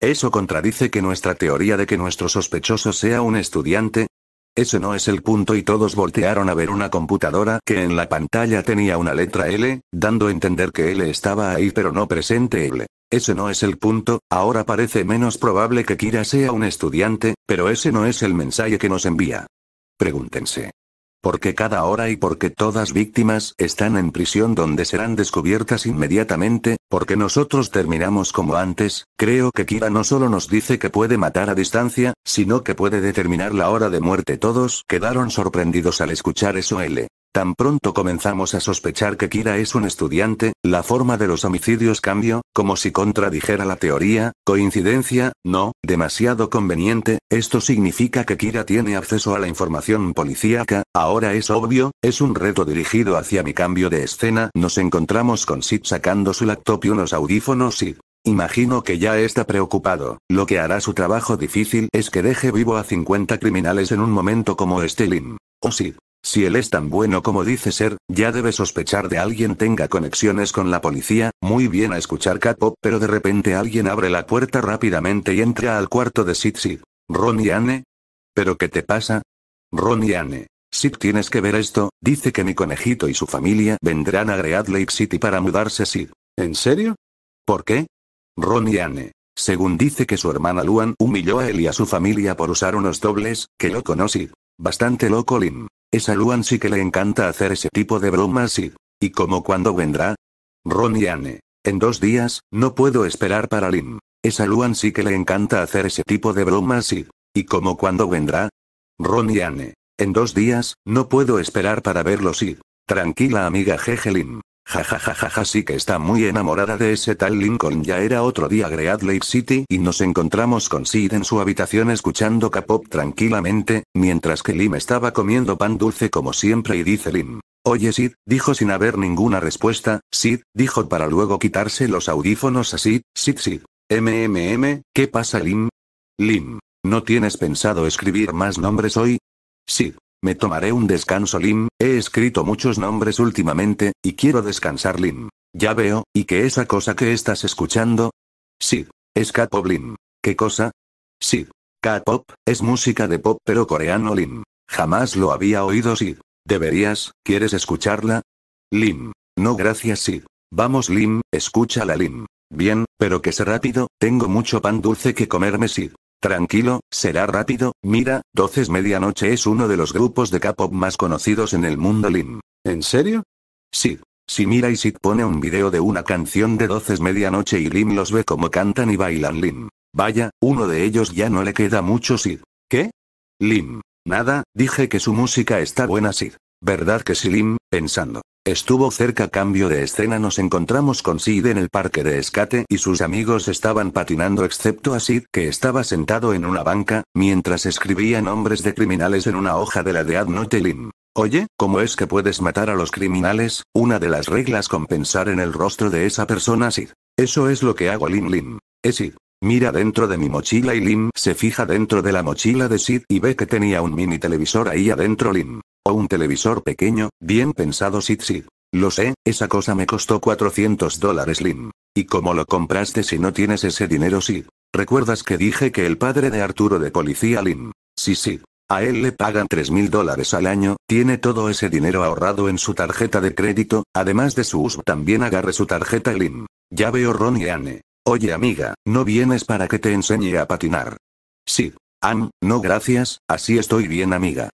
Eso contradice que nuestra teoría de que nuestro sospechoso sea un estudiante. Ese no es el punto y todos voltearon a ver una computadora que en la pantalla tenía una letra L, dando a entender que L estaba ahí pero no presente L. Ese no es el punto, ahora parece menos probable que Kira sea un estudiante, pero ese no es el mensaje que nos envía. Pregúntense. Porque cada hora y porque todas víctimas están en prisión donde serán descubiertas inmediatamente, porque nosotros terminamos como antes, creo que Kira no solo nos dice que puede matar a distancia, sino que puede determinar la hora de muerte. Todos quedaron sorprendidos al escuchar eso L. Tan pronto comenzamos a sospechar que Kira es un estudiante, la forma de los homicidios cambió, como si contradijera la teoría, coincidencia, no, demasiado conveniente, esto significa que Kira tiene acceso a la información policíaca, ahora es obvio, es un reto dirigido hacia mi cambio de escena, nos encontramos con Sid sacando su laptop y unos audífonos Sid, Imagino que ya está preocupado, lo que hará su trabajo difícil es que deje vivo a 50 criminales en un momento como este Lim. O Sid. Si él es tan bueno como dice ser, ya debe sospechar de alguien tenga conexiones con la policía, muy bien a escuchar k pero de repente alguien abre la puerta rápidamente y entra al cuarto de Sid Sid. Ronnie Anne? ¿Pero qué te pasa? Ron Anne. Sid tienes que ver esto, dice que mi conejito y su familia vendrán a Great Lake City para mudarse Sid. ¿En serio? ¿Por qué? Ron Anne. Según dice que su hermana Luan humilló a él y a su familia por usar unos dobles, que lo conoce. Bastante loco Lim. Esa Luan sí que le encanta hacer ese tipo de bromas y... ¿Y cómo cuando vendrá? Ron y Anne. En dos días, no puedo esperar para Lim. Esa Luan sí que le encanta hacer ese tipo de bromas y... ¿Y cómo cuando vendrá? Ron y Anne. En dos días, no puedo esperar para verlos y... Tranquila amiga jeje Lim. Ja ja ja ja ja sí que está muy enamorada de ese tal Lincoln ya era otro día Great Lake City y nos encontramos con Sid en su habitación escuchando K-pop tranquilamente, mientras que Lim estaba comiendo pan dulce como siempre y dice Lim. Oye Sid, dijo sin haber ninguna respuesta, Sid, dijo para luego quitarse los audífonos así, Sid Sid. MMM, ¿qué pasa Lim? Lim, ¿no tienes pensado escribir más nombres hoy? Sid, me tomaré un descanso Lim, he escrito muchos nombres últimamente, y quiero descansar Lim. Ya veo, ¿y que esa cosa que estás escuchando? Sí. Es K-pop Lim. ¿Qué cosa? Sí. K-pop, es música de pop pero coreano Lim. Jamás lo había oído Sid. Deberías, ¿quieres escucharla? Lim. No gracias Sid. Vamos Lim, escúchala Lim. Bien, pero que sea rápido, tengo mucho pan dulce que comerme Sid. Tranquilo, será rápido, mira, 12 medianoche es uno de los grupos de K-pop más conocidos en el mundo Lim. ¿En serio? Sí. Si mira y Sid pone un video de una canción de 12 medianoche y Lim los ve como cantan y bailan Lim. Vaya, uno de ellos ya no le queda mucho Sid. ¿Qué? Lim. Nada, dije que su música está buena Sid. ¿Verdad que sí Lim? Pensando. Estuvo cerca cambio de escena nos encontramos con Sid en el parque de escate y sus amigos estaban patinando excepto a Sid que estaba sentado en una banca, mientras escribía nombres de criminales en una hoja de la de Lim. Oye, ¿cómo es que puedes matar a los criminales? Una de las reglas con pensar en el rostro de esa persona Sid. Eso es lo que hago Lim Lim. Es Sid. Mira dentro de mi mochila y Lim se fija dentro de la mochila de Sid y ve que tenía un mini televisor ahí adentro Lim un televisor pequeño, bien pensado Sid Sid. Lo sé, esa cosa me costó 400 dólares Lim. ¿Y cómo lo compraste si no tienes ese dinero Sid? ¿Recuerdas que dije que el padre de Arturo de policía Lim? Sí sí A él le pagan 3.000 dólares al año, tiene todo ese dinero ahorrado en su tarjeta de crédito, además de su USB también agarre su tarjeta LIM. Ya veo Ron y Anne. Oye amiga, ¿no vienes para que te enseñe a patinar? Sí. Anne, no gracias, así estoy bien amiga.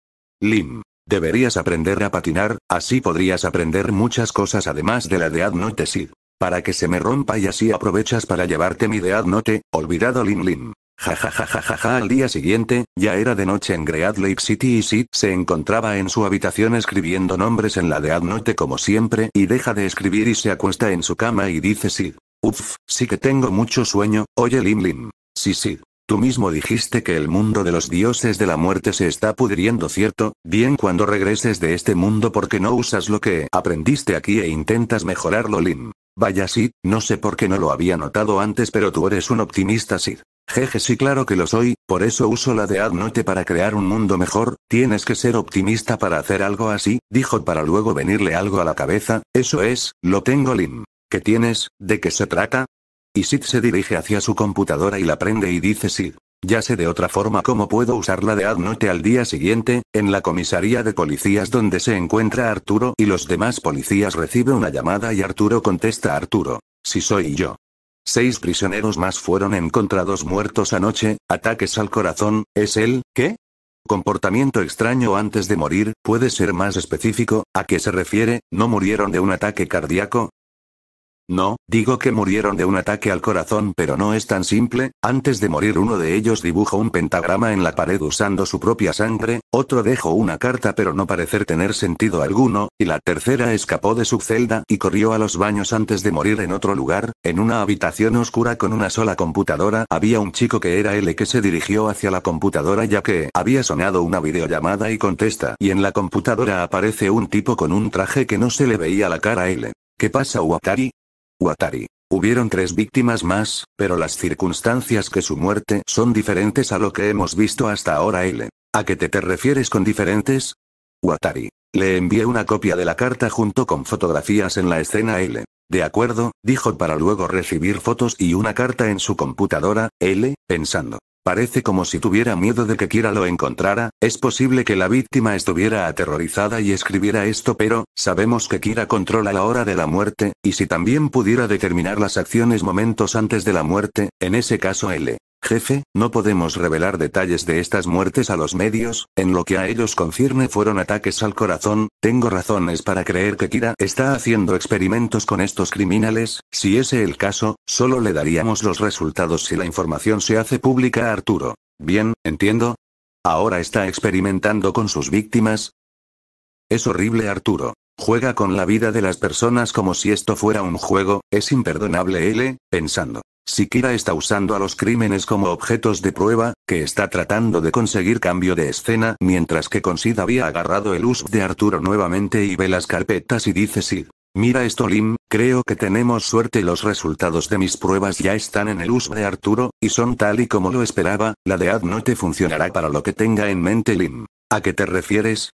Lim. Deberías aprender a patinar, así podrías aprender muchas cosas además de la de Sid. Para que se me rompa y así aprovechas para llevarte mi de Adnote, olvidado Lin Lin. Ja ja ja ja ja ja al día siguiente, ya era de noche en Great Lake City y Sid se encontraba en su habitación escribiendo nombres en la de Adnote como siempre y deja de escribir y se acuesta en su cama y dice Sid. Uff, sí que tengo mucho sueño, oye Lin Lin. Sí Sid. Tú mismo dijiste que el mundo de los dioses de la muerte se está pudriendo, ¿cierto? Bien cuando regreses de este mundo porque no usas lo que aprendiste aquí e intentas mejorarlo, Lim. Vaya sí, no sé por qué no lo había notado antes, pero tú eres un optimista, Sid. Jeje, sí, claro que lo soy, por eso uso la de Adnote para crear un mundo mejor, tienes que ser optimista para hacer algo así, dijo para luego venirle algo a la cabeza, eso es, lo tengo Lim. ¿Qué tienes? ¿De qué se trata? Y Sid se dirige hacia su computadora y la prende y dice Sid. Ya sé de otra forma cómo puedo usarla de adnote al día siguiente, en la comisaría de policías donde se encuentra Arturo y los demás policías recibe una llamada y Arturo contesta Arturo. Si soy yo. Seis prisioneros más fueron encontrados muertos anoche, ataques al corazón, ¿es él, qué? Comportamiento extraño antes de morir, puede ser más específico, ¿a qué se refiere? No murieron de un ataque cardíaco, no, digo que murieron de un ataque al corazón pero no es tan simple, antes de morir uno de ellos dibujó un pentagrama en la pared usando su propia sangre, otro dejó una carta pero no parecer tener sentido alguno, y la tercera escapó de su celda y corrió a los baños antes de morir en otro lugar, en una habitación oscura con una sola computadora había un chico que era L que se dirigió hacia la computadora ya que había sonado una videollamada y contesta y en la computadora aparece un tipo con un traje que no se le veía la cara L. ¿Qué pasa Watari? Watari. Hubieron tres víctimas más, pero las circunstancias que su muerte son diferentes a lo que hemos visto hasta ahora L. ¿A qué te te refieres con diferentes? Watari. Le envié una copia de la carta junto con fotografías en la escena L. De acuerdo, dijo para luego recibir fotos y una carta en su computadora, L, pensando. Parece como si tuviera miedo de que Kira lo encontrara, es posible que la víctima estuviera aterrorizada y escribiera esto pero, sabemos que Kira controla la hora de la muerte, y si también pudiera determinar las acciones momentos antes de la muerte, en ese caso L. Jefe, no podemos revelar detalles de estas muertes a los medios, en lo que a ellos concierne fueron ataques al corazón, tengo razones para creer que Kira está haciendo experimentos con estos criminales, si ese el caso, solo le daríamos los resultados si la información se hace pública a Arturo. Bien, entiendo. Ahora está experimentando con sus víctimas. Es horrible Arturo. Juega con la vida de las personas como si esto fuera un juego, es imperdonable L, pensando kira está usando a los crímenes como objetos de prueba, que está tratando de conseguir cambio de escena mientras que con Sid había agarrado el USB de Arturo nuevamente y ve las carpetas y dice Sid. Mira esto Lim, creo que tenemos suerte los resultados de mis pruebas ya están en el USB de Arturo, y son tal y como lo esperaba, la de Ad no te funcionará para lo que tenga en mente Lim. ¿A qué te refieres?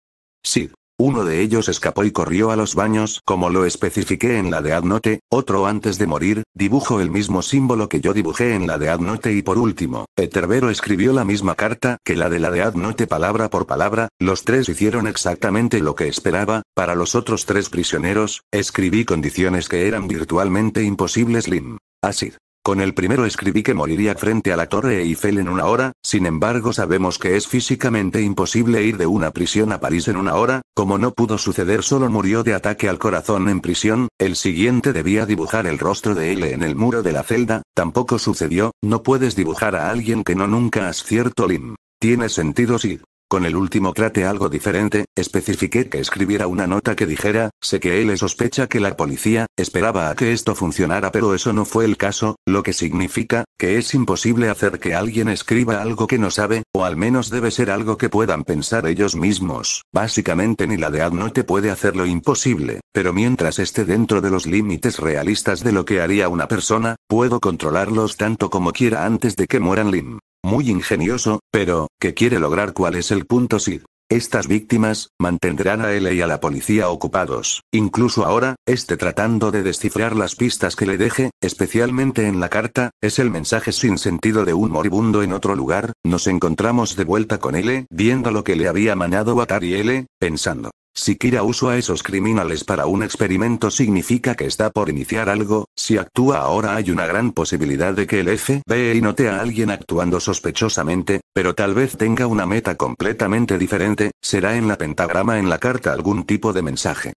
Sid. Uno de ellos escapó y corrió a los baños, como lo especifiqué en la de Adnote, otro antes de morir, dibujó el mismo símbolo que yo dibujé en la de Adnote y por último, Eterbero escribió la misma carta que la de la de Adnote palabra por palabra, los tres hicieron exactamente lo que esperaba, para los otros tres prisioneros, escribí condiciones que eran virtualmente imposibles Lim. Así. Con el primero escribí que moriría frente a la Torre Eiffel en una hora, sin embargo sabemos que es físicamente imposible ir de una prisión a París en una hora, como no pudo suceder solo murió de ataque al corazón en prisión, el siguiente debía dibujar el rostro de él en el muro de la celda, tampoco sucedió, no puedes dibujar a alguien que no nunca has cierto lim. Tiene sentido si, con el último trate algo diferente, especifiqué que escribiera una nota que dijera, sé que él sospecha que la policía, esperaba a que esto funcionara pero eso no fue el caso, lo que significa, que es imposible hacer que alguien escriba algo que no sabe, o al menos debe ser algo que puedan pensar ellos mismos. Básicamente ni la de no te puede hacer lo imposible, pero mientras esté dentro de los límites realistas de lo que haría una persona, puedo controlarlos tanto como quiera antes de que mueran Lim muy ingenioso, pero, ¿qué quiere lograr cuál es el punto SID. Estas víctimas, mantendrán a él y a la policía ocupados, incluso ahora, este tratando de descifrar las pistas que le deje, especialmente en la carta, es el mensaje sin sentido de un moribundo en otro lugar, nos encontramos de vuelta con L, viendo lo que le había manado a L, pensando, si Kira usa a esos criminales para un experimento significa que está por iniciar algo, si actúa ahora hay una gran posibilidad de que el FBI note a alguien actuando sospechosamente, pero tal vez tenga una meta completamente diferente, será en la pentagrama en la carta algún tipo de mensaje.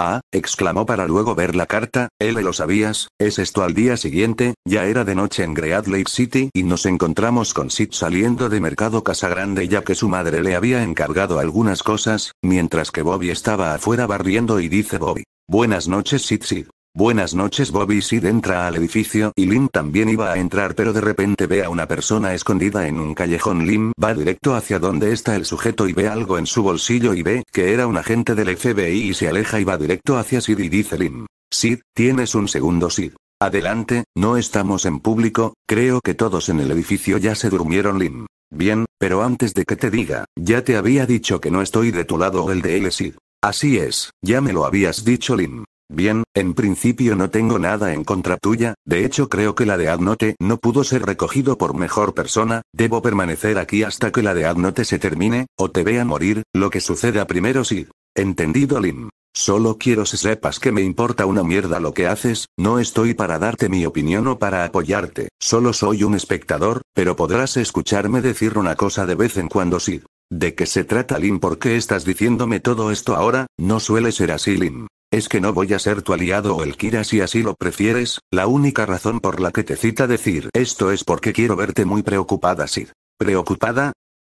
Ah, exclamó para luego ver la carta, él lo sabías, es esto al día siguiente, ya era de noche en Great Lake City y nos encontramos con Sid saliendo de Mercado Casa Grande ya que su madre le había encargado algunas cosas, mientras que Bobby estaba afuera barriendo y dice Bobby. Buenas noches Sid Sid. Buenas noches Bobby Sid entra al edificio y Lim también iba a entrar pero de repente ve a una persona escondida en un callejón. Lim va directo hacia donde está el sujeto y ve algo en su bolsillo y ve que era un agente del FBI y se aleja y va directo hacia Sid y dice Lim. Sid, tienes un segundo Sid. Adelante, no estamos en público, creo que todos en el edificio ya se durmieron Lim. Bien, pero antes de que te diga, ya te había dicho que no estoy de tu lado el de él Sid. Así es, ya me lo habías dicho Lim. Bien, en principio no tengo nada en contra tuya, de hecho creo que la de Adnote no pudo ser recogido por mejor persona, debo permanecer aquí hasta que la de Adnote se termine, o te vea morir, lo que suceda primero sí. Entendido Lim. Solo quiero que sepas que me importa una mierda lo que haces, no estoy para darte mi opinión o para apoyarte, solo soy un espectador, pero podrás escucharme decir una cosa de vez en cuando sí. ¿De qué se trata Lim? ¿Por qué estás diciéndome todo esto ahora? No suele ser así Lim. Es que no voy a ser tu aliado o el Kira si así lo prefieres, la única razón por la que te cita decir esto es porque quiero verte muy preocupada Sid. ¿Preocupada?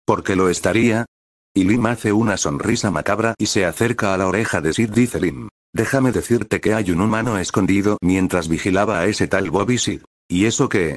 Porque lo estaría. Y Lim hace una sonrisa macabra y se acerca a la oreja de Sid dice Lim. Déjame decirte que hay un humano escondido mientras vigilaba a ese tal Bobby Sid. ¿Y eso qué?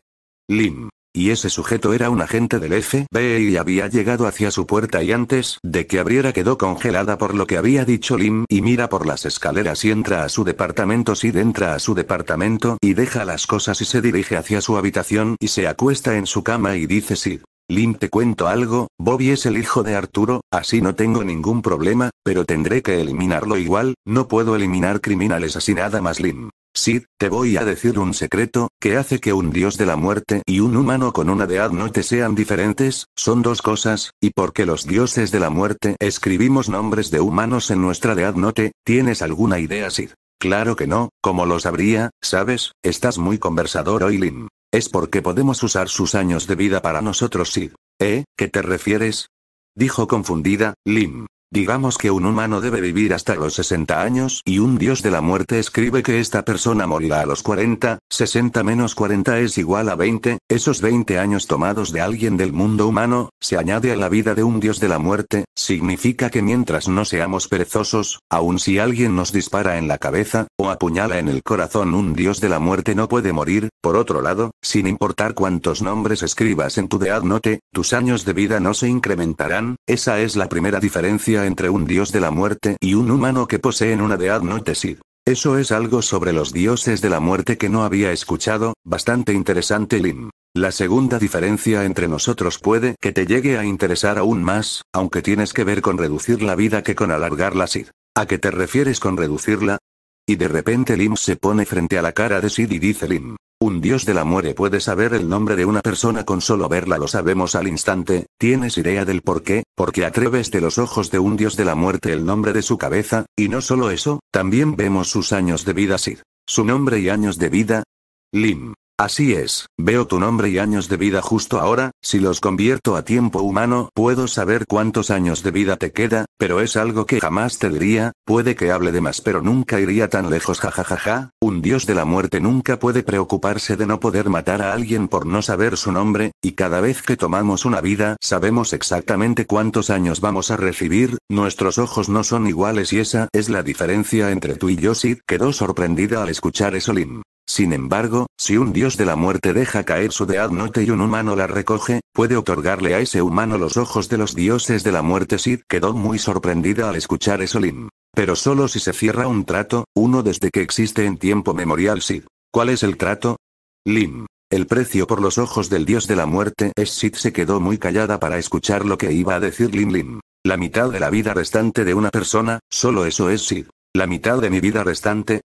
Lim. Y ese sujeto era un agente del FBI y había llegado hacia su puerta y antes de que abriera quedó congelada por lo que había dicho Lim y mira por las escaleras y entra a su departamento Sid entra a su departamento y deja las cosas y se dirige hacia su habitación y se acuesta en su cama y dice Sid. Lim te cuento algo, Bobby es el hijo de Arturo, así no tengo ningún problema, pero tendré que eliminarlo igual, no puedo eliminar criminales así nada más Lim. Sid, te voy a decir un secreto, que hace que un dios de la muerte y un humano con una dead no sean diferentes, son dos cosas, y porque los dioses de la muerte escribimos nombres de humanos en nuestra dead note, ¿tienes alguna idea Sid? Claro que no, como lo sabría, sabes, estás muy conversador hoy Lim. Es porque podemos usar sus años de vida para nosotros Sid. ¿Eh? ¿Qué te refieres? Dijo confundida, Lim. Digamos que un humano debe vivir hasta los 60 años y un dios de la muerte escribe que esta persona morirá a los 40, 60 menos 40 es igual a 20, esos 20 años tomados de alguien del mundo humano, se añade a la vida de un dios de la muerte, significa que mientras no seamos perezosos, aun si alguien nos dispara en la cabeza, o apuñala en el corazón un dios de la muerte no puede morir, por otro lado, sin importar cuántos nombres escribas en tu Dead Note, tus años de vida no se incrementarán, esa es la primera diferencia entre un dios de la muerte y un humano que poseen una Dead Note Sid. Eso es algo sobre los dioses de la muerte que no había escuchado, bastante interesante Lim. La segunda diferencia entre nosotros puede que te llegue a interesar aún más, aunque tienes que ver con reducir la vida que con alargarla Sid. ¿A qué te refieres con reducirla? Y de repente Lim se pone frente a la cara de Sid y dice Lim. Un dios de la muerte puede saber el nombre de una persona con solo verla lo sabemos al instante, ¿tienes idea del por qué? Porque atreves de los ojos de un dios de la muerte el nombre de su cabeza, y no solo eso, también vemos sus años de vida Sid. Su nombre y años de vida. Lim. Así es, veo tu nombre y años de vida justo ahora, si los convierto a tiempo humano puedo saber cuántos años de vida te queda, pero es algo que jamás te diría, puede que hable de más pero nunca iría tan lejos jajajaja, un dios de la muerte nunca puede preocuparse de no poder matar a alguien por no saber su nombre, y cada vez que tomamos una vida sabemos exactamente cuántos años vamos a recibir, nuestros ojos no son iguales y esa es la diferencia entre tú y yo Sid quedó sorprendida al escuchar eso Lim. Sin embargo, si un dios de la muerte deja caer su Dead Note y un humano la recoge, puede otorgarle a ese humano los ojos de los dioses de la muerte. Sid quedó muy sorprendida al escuchar eso Lim. Pero solo si se cierra un trato, uno desde que existe en tiempo memorial Sid. ¿Cuál es el trato? Lim. El precio por los ojos del dios de la muerte es Sid se quedó muy callada para escuchar lo que iba a decir Lim Lim. La mitad de la vida restante de una persona, solo eso es Sid. La mitad de mi vida restante,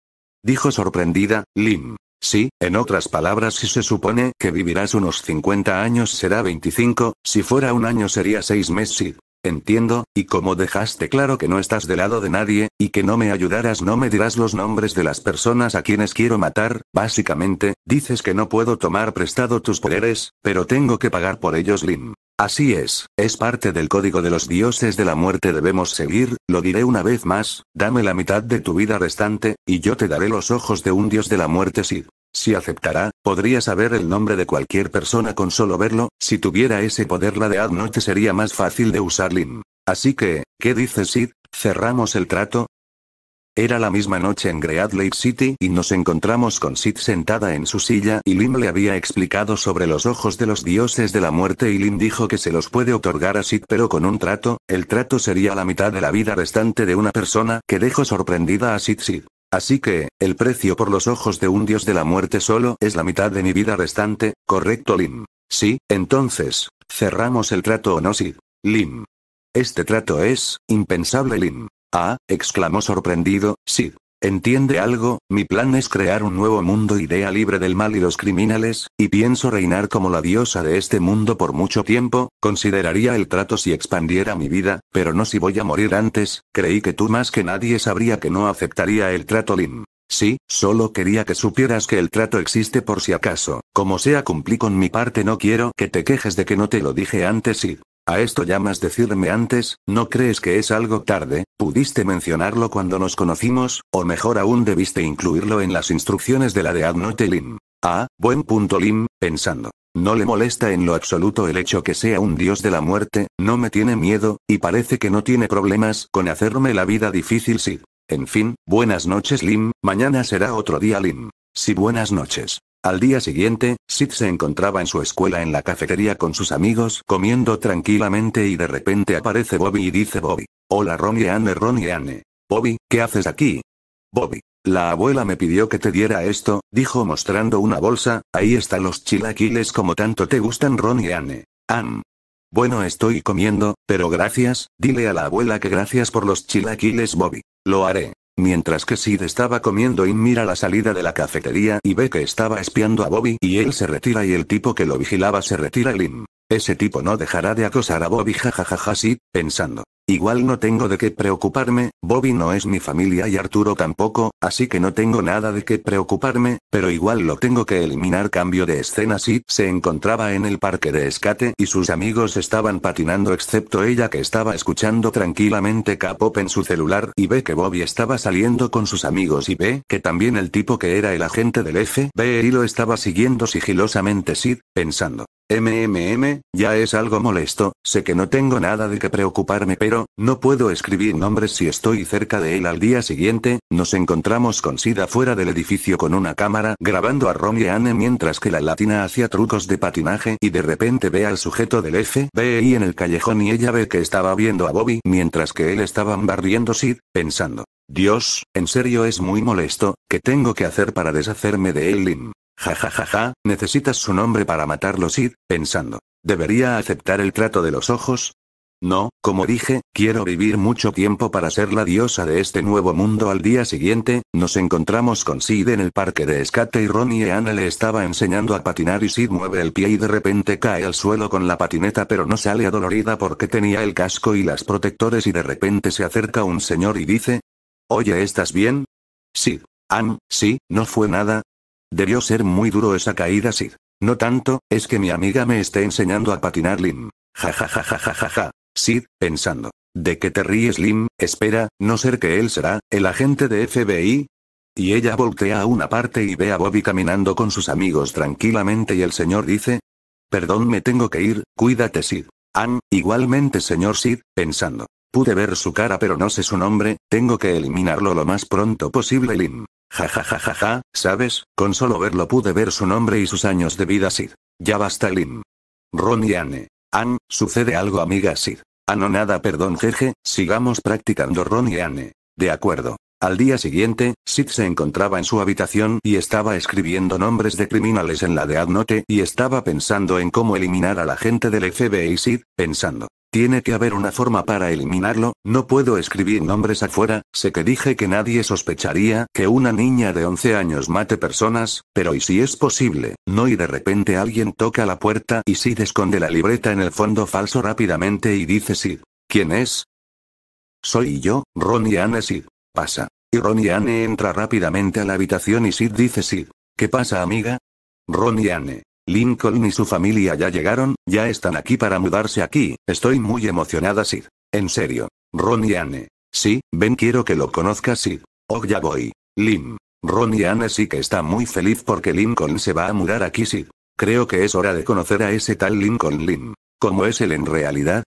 Dijo sorprendida, Lim. Sí, en otras palabras, si se supone que vivirás unos 50 años será 25, si fuera un año sería 6 meses. Entiendo, y como dejaste claro que no estás del lado de nadie, y que no me ayudarás, no me dirás los nombres de las personas a quienes quiero matar, básicamente, dices que no puedo tomar prestado tus poderes, pero tengo que pagar por ellos, Lim. Así es, es parte del código de los dioses de la muerte debemos seguir, lo diré una vez más, dame la mitad de tu vida restante, y yo te daré los ojos de un dios de la muerte Sid. Si aceptará, podría saber el nombre de cualquier persona con solo verlo, si tuviera ese poder la de Ad te sería más fácil de usar Lim. Así que, ¿qué dices Sid? ¿Cerramos el trato? Era la misma noche en Great Lake City y nos encontramos con Sid sentada en su silla y Lim le había explicado sobre los ojos de los dioses de la muerte y Lim dijo que se los puede otorgar a Sid pero con un trato, el trato sería la mitad de la vida restante de una persona que dejó sorprendida a Sid Sid. Así que, el precio por los ojos de un dios de la muerte solo es la mitad de mi vida restante, ¿correcto Lim? Sí, entonces, cerramos el trato o no Sid. Lim. Este trato es, impensable Lim. Ah, exclamó sorprendido, Sid. Entiende algo, mi plan es crear un nuevo mundo idea libre del mal y los criminales, y pienso reinar como la diosa de este mundo por mucho tiempo, consideraría el trato si expandiera mi vida, pero no si voy a morir antes, creí que tú más que nadie sabría que no aceptaría el trato Lim. Sí, solo quería que supieras que el trato existe por si acaso, como sea cumplí con mi parte no quiero que te quejes de que no te lo dije antes y... A esto llamas decirme antes, ¿no crees que es algo tarde? Pudiste mencionarlo cuando nos conocimos, o mejor aún debiste incluirlo en las instrucciones de la de Adnote Lim. Ah, buen punto Lim, pensando. No le molesta en lo absoluto el hecho que sea un dios de la muerte, no me tiene miedo, y parece que no tiene problemas con hacerme la vida difícil sí. En fin, buenas noches Lim, mañana será otro día Lim. Sí, buenas noches. Al día siguiente, Sid se encontraba en su escuela en la cafetería con sus amigos comiendo tranquilamente y de repente aparece Bobby y dice Bobby. Hola Ronnie Anne Ronnie Anne. Bobby, ¿qué haces aquí? Bobby. La abuela me pidió que te diera esto, dijo mostrando una bolsa, ahí están los chilaquiles como tanto te gustan Ronnie Anne. Anne. Bueno estoy comiendo, pero gracias, dile a la abuela que gracias por los chilaquiles Bobby. Lo haré. Mientras que Sid estaba comiendo y mira la salida de la cafetería y ve que estaba espiando a Bobby y él se retira y el tipo que lo vigilaba se retira el Lim. Ese tipo no dejará de acosar a Bobby jajajaja Sid, pensando. Igual no tengo de qué preocuparme, Bobby no es mi familia y Arturo tampoco, así que no tengo nada de qué preocuparme, pero igual lo tengo que eliminar cambio de escena si se encontraba en el parque de escate y sus amigos estaban patinando excepto ella que estaba escuchando tranquilamente K-pop en su celular y ve que Bobby estaba saliendo con sus amigos y ve que también el tipo que era el agente del FBI e lo estaba siguiendo sigilosamente Sid, pensando, MMM, ya es algo molesto, sé que no tengo nada de qué preocuparme pero, no puedo escribir nombres si estoy cerca de él al día siguiente, nos encontramos con Sid afuera del edificio con una cámara grabando a Ron y Anne mientras que la latina hacía trucos de patinaje y de repente ve al sujeto del FBI en el callejón y ella ve que estaba viendo a Bobby mientras que él estaba barriendo Sid, pensando. Dios, en serio es muy molesto, ¿qué tengo que hacer para deshacerme de él? Ja ja ja ja, necesitas su nombre para matarlo Sid, pensando. ¿Debería aceptar el trato de los ojos? No, como dije, quiero vivir mucho tiempo para ser la diosa de este nuevo mundo. Al día siguiente, nos encontramos con Sid en el parque de escate y Ronnie y Anna le estaba enseñando a patinar y Sid mueve el pie y de repente cae al suelo con la patineta pero no sale adolorida porque tenía el casco y las protectores y de repente se acerca un señor y dice, Oye, ¿estás bien? Sid, Ann, sí, no fue nada, Debió ser muy duro esa caída Sid. No tanto, es que mi amiga me está enseñando a patinar Lim. Ja ja ja ja ja ja ja. Sid, pensando. ¿De qué te ríes Lim? Espera, ¿no ser que él será, el agente de FBI? Y ella voltea a una parte y ve a Bobby caminando con sus amigos tranquilamente y el señor dice. Perdón me tengo que ir, cuídate Sid. Ann, igualmente señor Sid, pensando. Pude ver su cara pero no sé su nombre, tengo que eliminarlo lo más pronto posible Lim. Ja ja ja ja ja, sabes, con solo verlo pude ver su nombre y sus años de vida Sid. Ya basta Lim. Ron y Anne. Anne, sucede algo amiga Sid. Ah no nada perdón jeje, sigamos practicando Ron y Anne. De acuerdo. Al día siguiente, Sid se encontraba en su habitación y estaba escribiendo nombres de criminales en la de Adnote y estaba pensando en cómo eliminar a la gente del FBI Sid, pensando. Tiene que haber una forma para eliminarlo, no puedo escribir nombres afuera, sé que dije que nadie sospecharía que una niña de 11 años mate personas, pero ¿y si es posible? No y de repente alguien toca la puerta y Sid esconde la libreta en el fondo falso rápidamente y dice Sid. ¿Quién es? Soy yo, Ronnie Anne Sid. Pasa. Y Ronnie Anne entra rápidamente a la habitación y Sid dice Sid. ¿Qué pasa amiga? Ronnie Anne. Lincoln y su familia ya llegaron, ya están aquí para mudarse aquí, estoy muy emocionada Sid. En serio. Ron y Anne. Sí, Ben quiero que lo conozcas Sid. Oh ya voy. Lim. Ron y Anne sí que está muy feliz porque Lincoln se va a mudar aquí Sid. Creo que es hora de conocer a ese tal Lincoln Lim. ¿Cómo es él en realidad?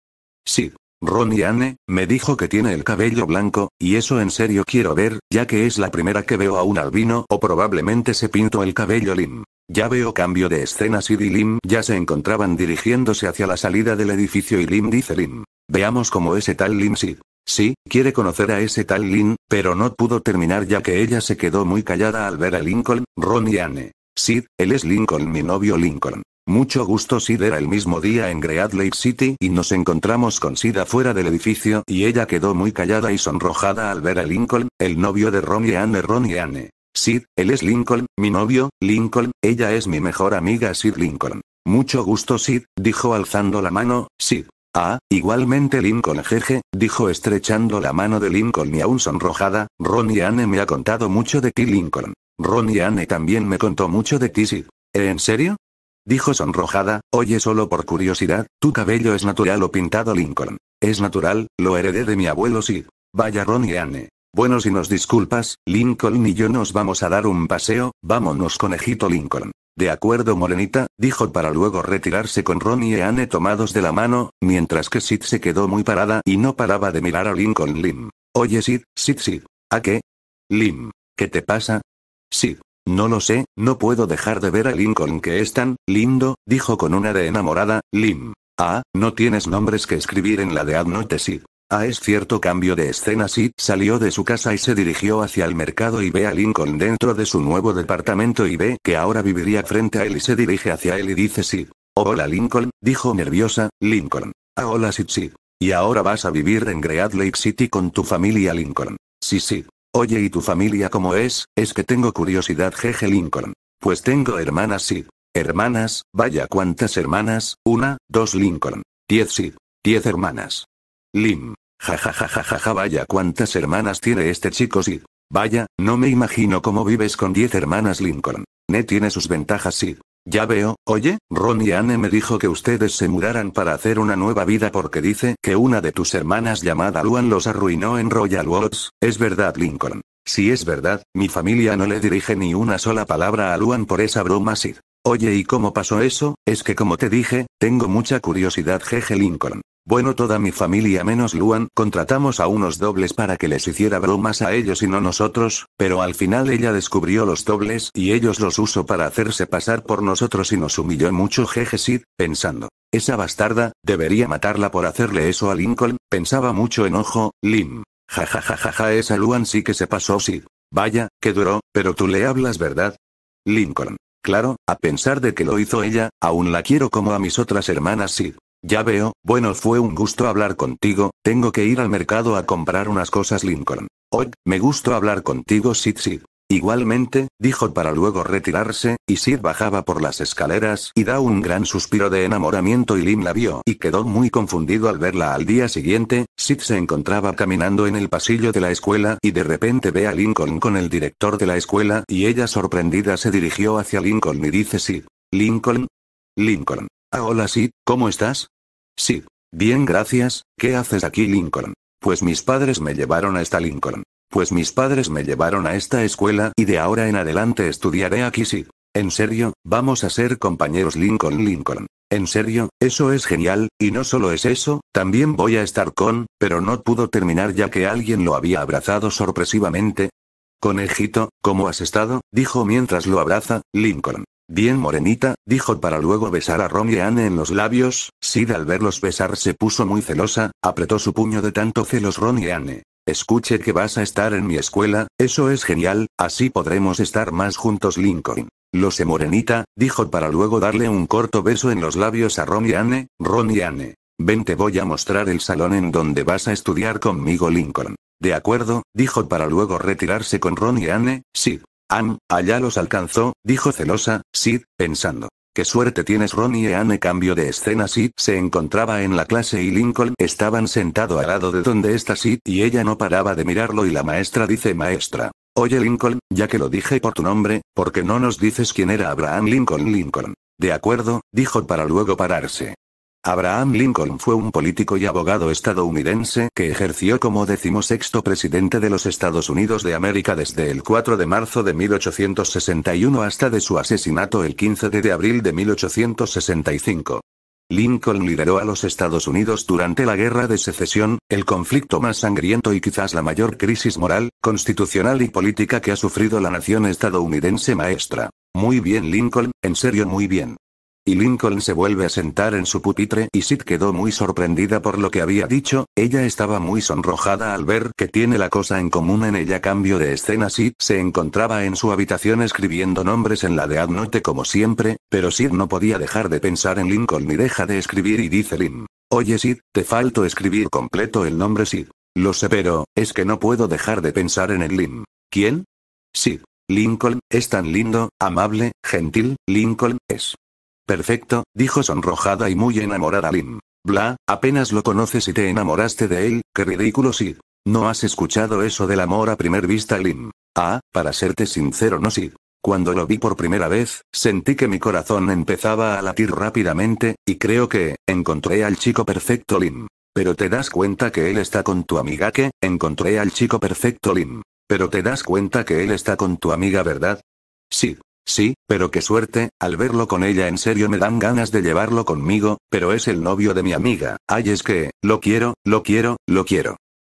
Sid. Ron y Anne, me dijo que tiene el cabello blanco, y eso en serio quiero ver, ya que es la primera que veo a un albino o probablemente se pintó el cabello Lim. Ya veo cambio de escena Sid y Lim ya se encontraban dirigiéndose hacia la salida del edificio y Lim dice Lim. Veamos cómo ese tal Lim Sid. Sí, quiere conocer a ese tal Lin, pero no pudo terminar ya que ella se quedó muy callada al ver a Lincoln, Ron y Anne. Sid, él es Lincoln, mi novio Lincoln. Mucho gusto Sid era el mismo día en Great Lake City y nos encontramos con Sid afuera del edificio y ella quedó muy callada y sonrojada al ver a Lincoln, el novio de Ron y Anne. Ron y Anne. Sid, él es Lincoln, mi novio, Lincoln, ella es mi mejor amiga Sid Lincoln. Mucho gusto Sid, dijo alzando la mano, Sid. Ah, igualmente Lincoln jeje, dijo estrechando la mano de Lincoln y aún sonrojada, Ronnie Anne me ha contado mucho de ti Lincoln. Ronnie Anne también me contó mucho de ti Sid. ¿Eh, ¿En serio? Dijo sonrojada, oye solo por curiosidad, tu cabello es natural o pintado Lincoln. Es natural, lo heredé de mi abuelo Sid. Vaya Ronnie Anne, bueno, si nos disculpas, Lincoln y yo nos vamos a dar un paseo, vámonos conejito Lincoln. De acuerdo, Morenita, dijo para luego retirarse con Ronnie y Anne tomados de la mano, mientras que Sid se quedó muy parada y no paraba de mirar a Lincoln Lim. Oye, Sid, Sid, Sid. ¿A qué? Lim, ¿qué te pasa? Sid. No lo sé, no puedo dejar de ver a Lincoln que es tan lindo, dijo con una de enamorada, Lim. Ah, no tienes nombres que escribir en la de Adnote Sid. Ah, es cierto cambio de escena. Sid salió de su casa y se dirigió hacia el mercado y ve a Lincoln dentro de su nuevo departamento y ve que ahora viviría frente a él y se dirige hacia él y dice sí. hola Lincoln, dijo nerviosa, Lincoln. Ah, hola Sid sí. Y ahora vas a vivir en Great Lake City con tu familia Lincoln. Sí, sí. Oye, ¿y tu familia cómo es? Es que tengo curiosidad, jeje Lincoln. Pues tengo hermanas, Sid. Hermanas, vaya cuántas hermanas, una, dos Lincoln. Diez, Sid. Diez hermanas. Lim. Ja ja ja ja ja vaya cuántas hermanas tiene este chico Sid. Vaya, no me imagino cómo vives con 10 hermanas Lincoln. Ne tiene sus ventajas Sid. Ya veo, oye, Ron y Anne me dijo que ustedes se mudaran para hacer una nueva vida porque dice que una de tus hermanas llamada Luan los arruinó en Royal Woods, es verdad Lincoln. Si es verdad, mi familia no le dirige ni una sola palabra a Luan por esa broma Sid. Oye, ¿y cómo pasó eso? Es que como te dije, tengo mucha curiosidad, jeje Lincoln. Bueno, toda mi familia menos Luan contratamos a unos dobles para que les hiciera bromas a ellos y no nosotros, pero al final ella descubrió los dobles y ellos los usó para hacerse pasar por nosotros y nos humilló mucho jeje Sid, pensando. Esa bastarda, debería matarla por hacerle eso a Lincoln, pensaba mucho enojo, Lim. Ja ja ja ja esa Luan sí que se pasó Sid. Vaya, que duró, pero tú le hablas verdad. Lincoln. Claro, a pensar de que lo hizo ella, aún la quiero como a mis otras hermanas Sid. Ya veo, bueno fue un gusto hablar contigo, tengo que ir al mercado a comprar unas cosas Lincoln. Hoy, me gustó hablar contigo Sid Sid. Igualmente, dijo para luego retirarse, y Sid bajaba por las escaleras y da un gran suspiro de enamoramiento y Lin la vio y quedó muy confundido al verla al día siguiente, Sid se encontraba caminando en el pasillo de la escuela y de repente ve a Lincoln con el director de la escuela y ella sorprendida se dirigió hacia Lincoln y dice Sid, Lincoln. Lincoln. Ah, hola Sid, ¿cómo estás? Sid. Bien gracias, ¿qué haces aquí Lincoln? Pues mis padres me llevaron hasta Lincoln. Pues mis padres me llevaron a esta escuela y de ahora en adelante estudiaré aquí sí. En serio, vamos a ser compañeros Lincoln Lincoln. En serio, eso es genial, y no solo es eso, también voy a estar con, pero no pudo terminar ya que alguien lo había abrazado sorpresivamente. Conejito, ¿cómo has estado? dijo mientras lo abraza, Lincoln. Bien morenita, dijo para luego besar a Ron Anne en los labios, Sid al verlos besar se puso muy celosa, apretó su puño de tanto celos Ron y Anne. Escuche que vas a estar en mi escuela, eso es genial, así podremos estar más juntos Lincoln. Lo sé morenita, dijo para luego darle un corto beso en los labios a Ron Anne, Ronnie Anne. Ven te voy a mostrar el salón en donde vas a estudiar conmigo Lincoln. De acuerdo, dijo para luego retirarse con Ronnie Anne, Sid. Anne, allá los alcanzó, dijo celosa, Sid, pensando. Qué suerte tienes Ronnie y Anne cambio de escena Sid se encontraba en la clase y Lincoln estaban sentado al lado de donde está Sid y ella no paraba de mirarlo y la maestra dice maestra. Oye Lincoln, ya que lo dije por tu nombre, ¿por qué no nos dices quién era Abraham Lincoln Lincoln? De acuerdo, dijo para luego pararse. Abraham Lincoln fue un político y abogado estadounidense que ejerció como decimosexto presidente de los Estados Unidos de América desde el 4 de marzo de 1861 hasta de su asesinato el 15 de abril de 1865. Lincoln lideró a los Estados Unidos durante la Guerra de Secesión, el conflicto más sangriento y quizás la mayor crisis moral, constitucional y política que ha sufrido la nación estadounidense maestra. Muy bien Lincoln, en serio muy bien. Y Lincoln se vuelve a sentar en su pupitre y Sid quedó muy sorprendida por lo que había dicho, ella estaba muy sonrojada al ver que tiene la cosa en común en ella. Cambio de escena Sid se encontraba en su habitación escribiendo nombres en la de Adnote como siempre, pero Sid no podía dejar de pensar en Lincoln ni deja de escribir y dice Lin. Oye Sid, te falto escribir completo el nombre Sid. Lo sé pero, es que no puedo dejar de pensar en el Lin. ¿Quién? Sid. Lincoln, es tan lindo, amable, gentil, Lincoln, es. Perfecto, dijo sonrojada y muy enamorada Lim. Bla, apenas lo conoces y te enamoraste de él, qué ridículo Sid. No has escuchado eso del amor a primer vista Lim. Ah, para serte sincero no Sid. Cuando lo vi por primera vez, sentí que mi corazón empezaba a latir rápidamente, y creo que, encontré al chico perfecto Lin. Pero te das cuenta que él está con tu amiga que, encontré al chico perfecto Lim. Pero te das cuenta que él está con tu amiga, ¿verdad? Sí. Sí, pero qué suerte, al verlo con ella en serio me dan ganas de llevarlo conmigo, pero es el novio de mi amiga, ay es que, lo quiero, lo quiero, lo quiero.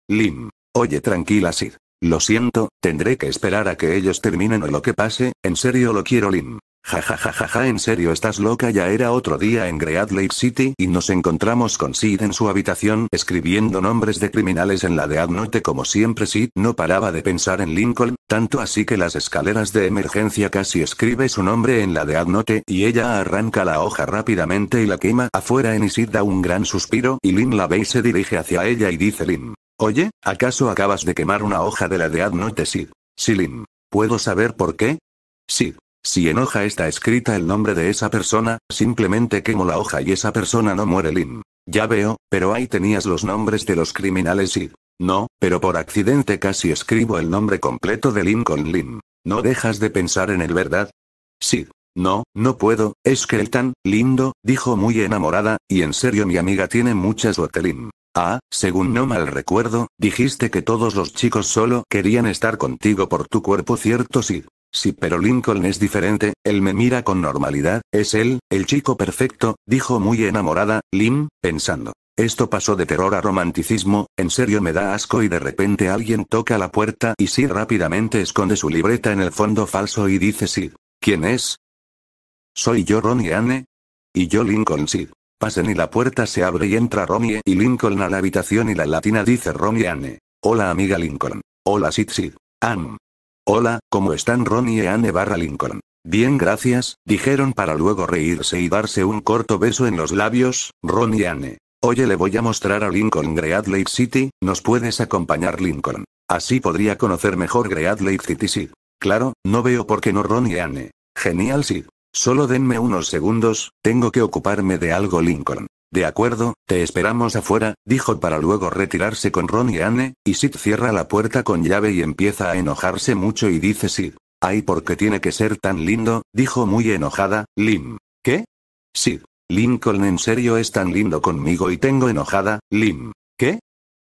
Lim. Oye tranquila Sid. Lo siento, tendré que esperar a que ellos terminen o lo que pase, en serio lo quiero Lim. Ja ja ja ja ja en serio estás loca ya era otro día en Great Lake City y nos encontramos con Sid en su habitación escribiendo nombres de criminales en la de Adnote como siempre Sid no paraba de pensar en Lincoln, tanto así que las escaleras de emergencia casi escribe su nombre en la de Adnote y ella arranca la hoja rápidamente y la quema afuera en y Sid da un gran suspiro y Lynn la ve y se dirige hacia ella y dice Lim. Oye, ¿acaso acabas de quemar una hoja de la de Adnote Sid? Sí ¿Puedo saber por qué? Sid. Si en hoja está escrita el nombre de esa persona, simplemente quemo la hoja y esa persona no muere Lim. Ya veo, pero ahí tenías los nombres de los criminales y... No, pero por accidente casi escribo el nombre completo de Lim con Lim. ¿No dejas de pensar en él, verdad? Sí. No, no puedo, es que él tan lindo, dijo muy enamorada, y en serio mi amiga tiene muchas suerte Ah, según no mal recuerdo, dijiste que todos los chicos solo querían estar contigo por tu cuerpo cierto Sid. Sí, pero Lincoln es diferente, él me mira con normalidad, es él, el chico perfecto, dijo muy enamorada, Lim, pensando. Esto pasó de terror a romanticismo, en serio me da asco y de repente alguien toca la puerta y Sid rápidamente esconde su libreta en el fondo falso y dice Sid. ¿Quién es? Soy yo Ronnie Anne. Y yo Lincoln Sid. Pasen y la puerta se abre y entra Ronnie y Lincoln a la habitación y la latina dice Ronnie Anne. Hola amiga Lincoln. Hola Sid Sid. Anne. Hola, ¿cómo están Ronnie y e Anne barra Lincoln? Bien gracias, dijeron para luego reírse y darse un corto beso en los labios, Ronnie y Anne. Oye le voy a mostrar a Lincoln Great Lake City, ¿nos puedes acompañar Lincoln? Así podría conocer mejor Great Lake City sí. Claro, no veo por qué no Ronnie y Anne. Genial sí. Solo denme unos segundos, tengo que ocuparme de algo Lincoln. De acuerdo, te esperamos afuera, dijo para luego retirarse con Ron y Anne, y Sid cierra la puerta con llave y empieza a enojarse mucho y dice Sid. Ay, porque tiene que ser tan lindo, dijo muy enojada, Lim. ¿Qué? Sid. Lincoln en serio es tan lindo conmigo y tengo enojada, Lim. ¿Qué?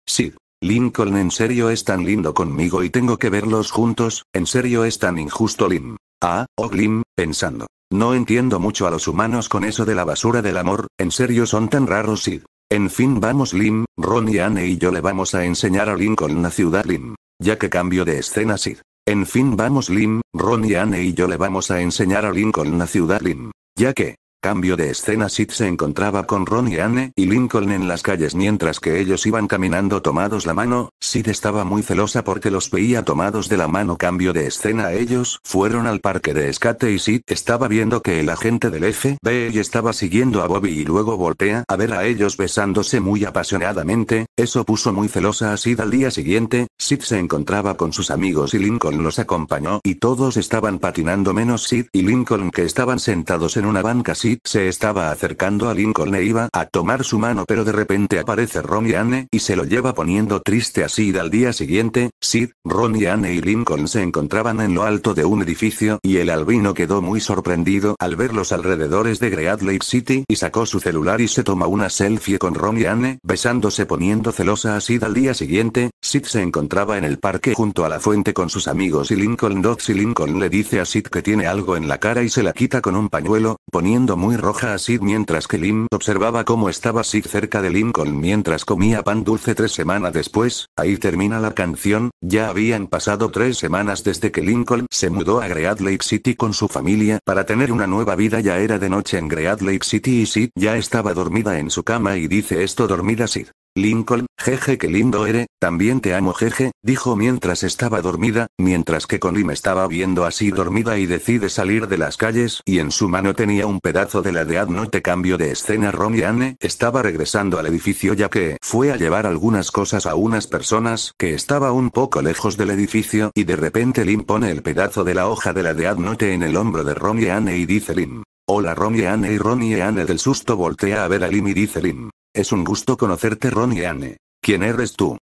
Sid. Lincoln en serio es tan lindo conmigo y tengo que verlos juntos, en serio es tan injusto Lim. Ah, oh, Lim, pensando. No entiendo mucho a los humanos con eso de la basura del amor, en serio son tan raros Sid. En fin vamos Lim, Ron y Anne y yo le vamos a enseñar a Lincoln la ciudad Lim. Ya que cambio de escena Sid. En fin vamos Lim, Ron y Anne y yo le vamos a enseñar a Lincoln la ciudad Lim. Ya que, Cambio de escena Sid se encontraba con Ron y Anne y Lincoln en las calles mientras que ellos iban caminando tomados la mano, Sid estaba muy celosa porque los veía tomados de la mano cambio de escena ellos fueron al parque de escate y Sid estaba viendo que el agente del FBI estaba siguiendo a Bobby y luego voltea a ver a ellos besándose muy apasionadamente, eso puso muy celosa a Sid al día siguiente, Sid se encontraba con sus amigos y Lincoln los acompañó y todos estaban patinando menos Sid y Lincoln que estaban sentados en una banca Sid Sid se estaba acercando a Lincoln e iba a tomar su mano pero de repente aparece Ron y Anne y se lo lleva poniendo triste a Sid al día siguiente, Sid, Ron y Anne y Lincoln se encontraban en lo alto de un edificio y el albino quedó muy sorprendido al ver los alrededores de Great Lake City y sacó su celular y se toma una selfie con Ron y Anne, besándose poniendo celosa a Sid al día siguiente, Sid se encontraba en el parque junto a la fuente con sus amigos y Lincoln Dodds y Lincoln le dice a Sid que tiene algo en la cara y se la quita con un pañuelo, poniendo muy roja a Sid mientras que Lim observaba cómo estaba Sid cerca de Lincoln mientras comía pan dulce tres semanas después, ahí termina la canción, ya habían pasado tres semanas desde que Lincoln se mudó a Great Lake City con su familia para tener una nueva vida ya era de noche en Great Lake City y Sid ya estaba dormida en su cama y dice esto dormida Sid. Lincoln, jeje que lindo eres, también te amo jeje, dijo mientras estaba dormida, mientras que con Lim estaba viendo así dormida y decide salir de las calles y en su mano tenía un pedazo de la de adnote cambio de escena Ron Anne estaba regresando al edificio ya que fue a llevar algunas cosas a unas personas que estaba un poco lejos del edificio y de repente Lim pone el pedazo de la hoja de la de adnote en el hombro de Ron Anne y dice Lim. Hola Ron Anne y Ronnie Anne del susto voltea a ver a Lim y dice Lim. Es un gusto conocerte Ron y Anne. ¿Quién eres tú?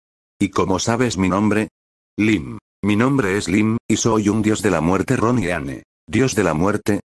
¿Y cómo sabes mi nombre? Lim. Mi nombre es Lim, y soy un dios de la muerte Ron y Anne. ¿Dios de la muerte?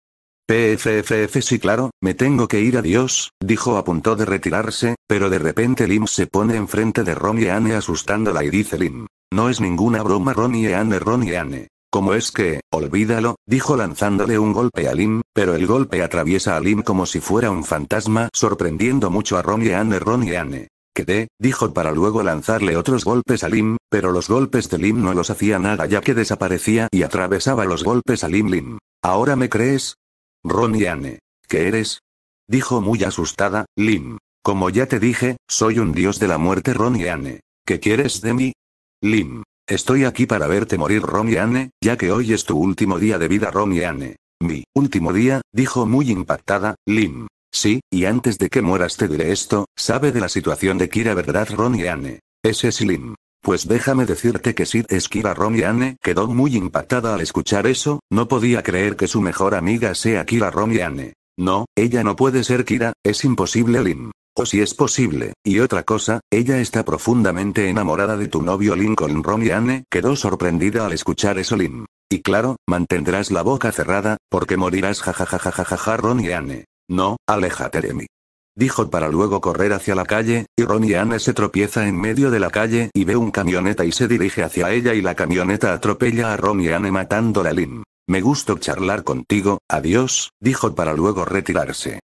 PFFF sí claro, me tengo que ir a Dios. dijo a punto de retirarse, pero de repente Lim se pone enfrente de Ron y Anne asustándola y dice Lim. No es ninguna broma Ron y Anne Ron y Anne. ¿Cómo es que, olvídalo? dijo lanzándole un golpe a Lim, pero el golpe atraviesa a Lim como si fuera un fantasma, sorprendiendo mucho a Ron y Anne. Ron y Anne. Quedé, dijo para luego lanzarle otros golpes a Lim, pero los golpes de Lim no los hacía nada ya que desaparecía y atravesaba los golpes a Lim Lim. ¿Ahora me crees? Ron y Anne. ¿Qué eres? Dijo muy asustada, Lim. Como ya te dije, soy un dios de la muerte Ron y Anne. ¿Qué quieres de mí? Lim. Estoy aquí para verte morir Ronnie Anne, ya que hoy es tu último día de vida Ronnie Anne. Mi último día, dijo muy impactada, Lim. Sí, y antes de que mueras te diré esto, sabe de la situación de Kira verdad Ronnie Anne. Ese es Lim. Pues déjame decirte que Sid Ron Ronnie Anne quedó muy impactada al escuchar eso, no podía creer que su mejor amiga sea Kira Ronnie Anne. No, ella no puede ser Kira, es imposible Lim. O si es posible, y otra cosa, ella está profundamente enamorada de tu novio Lincoln Ronnie Anne quedó sorprendida al escuchar eso Lin. Y claro, mantendrás la boca cerrada, porque morirás jajajajajaja Ronnie Anne. No, aléjate de mí. Dijo para luego correr hacia la calle, y Ronnie Anne se tropieza en medio de la calle y ve un camioneta y se dirige hacia ella y la camioneta atropella a Ronnie Anne matándola Lin. Me gustó charlar contigo, adiós, dijo para luego retirarse.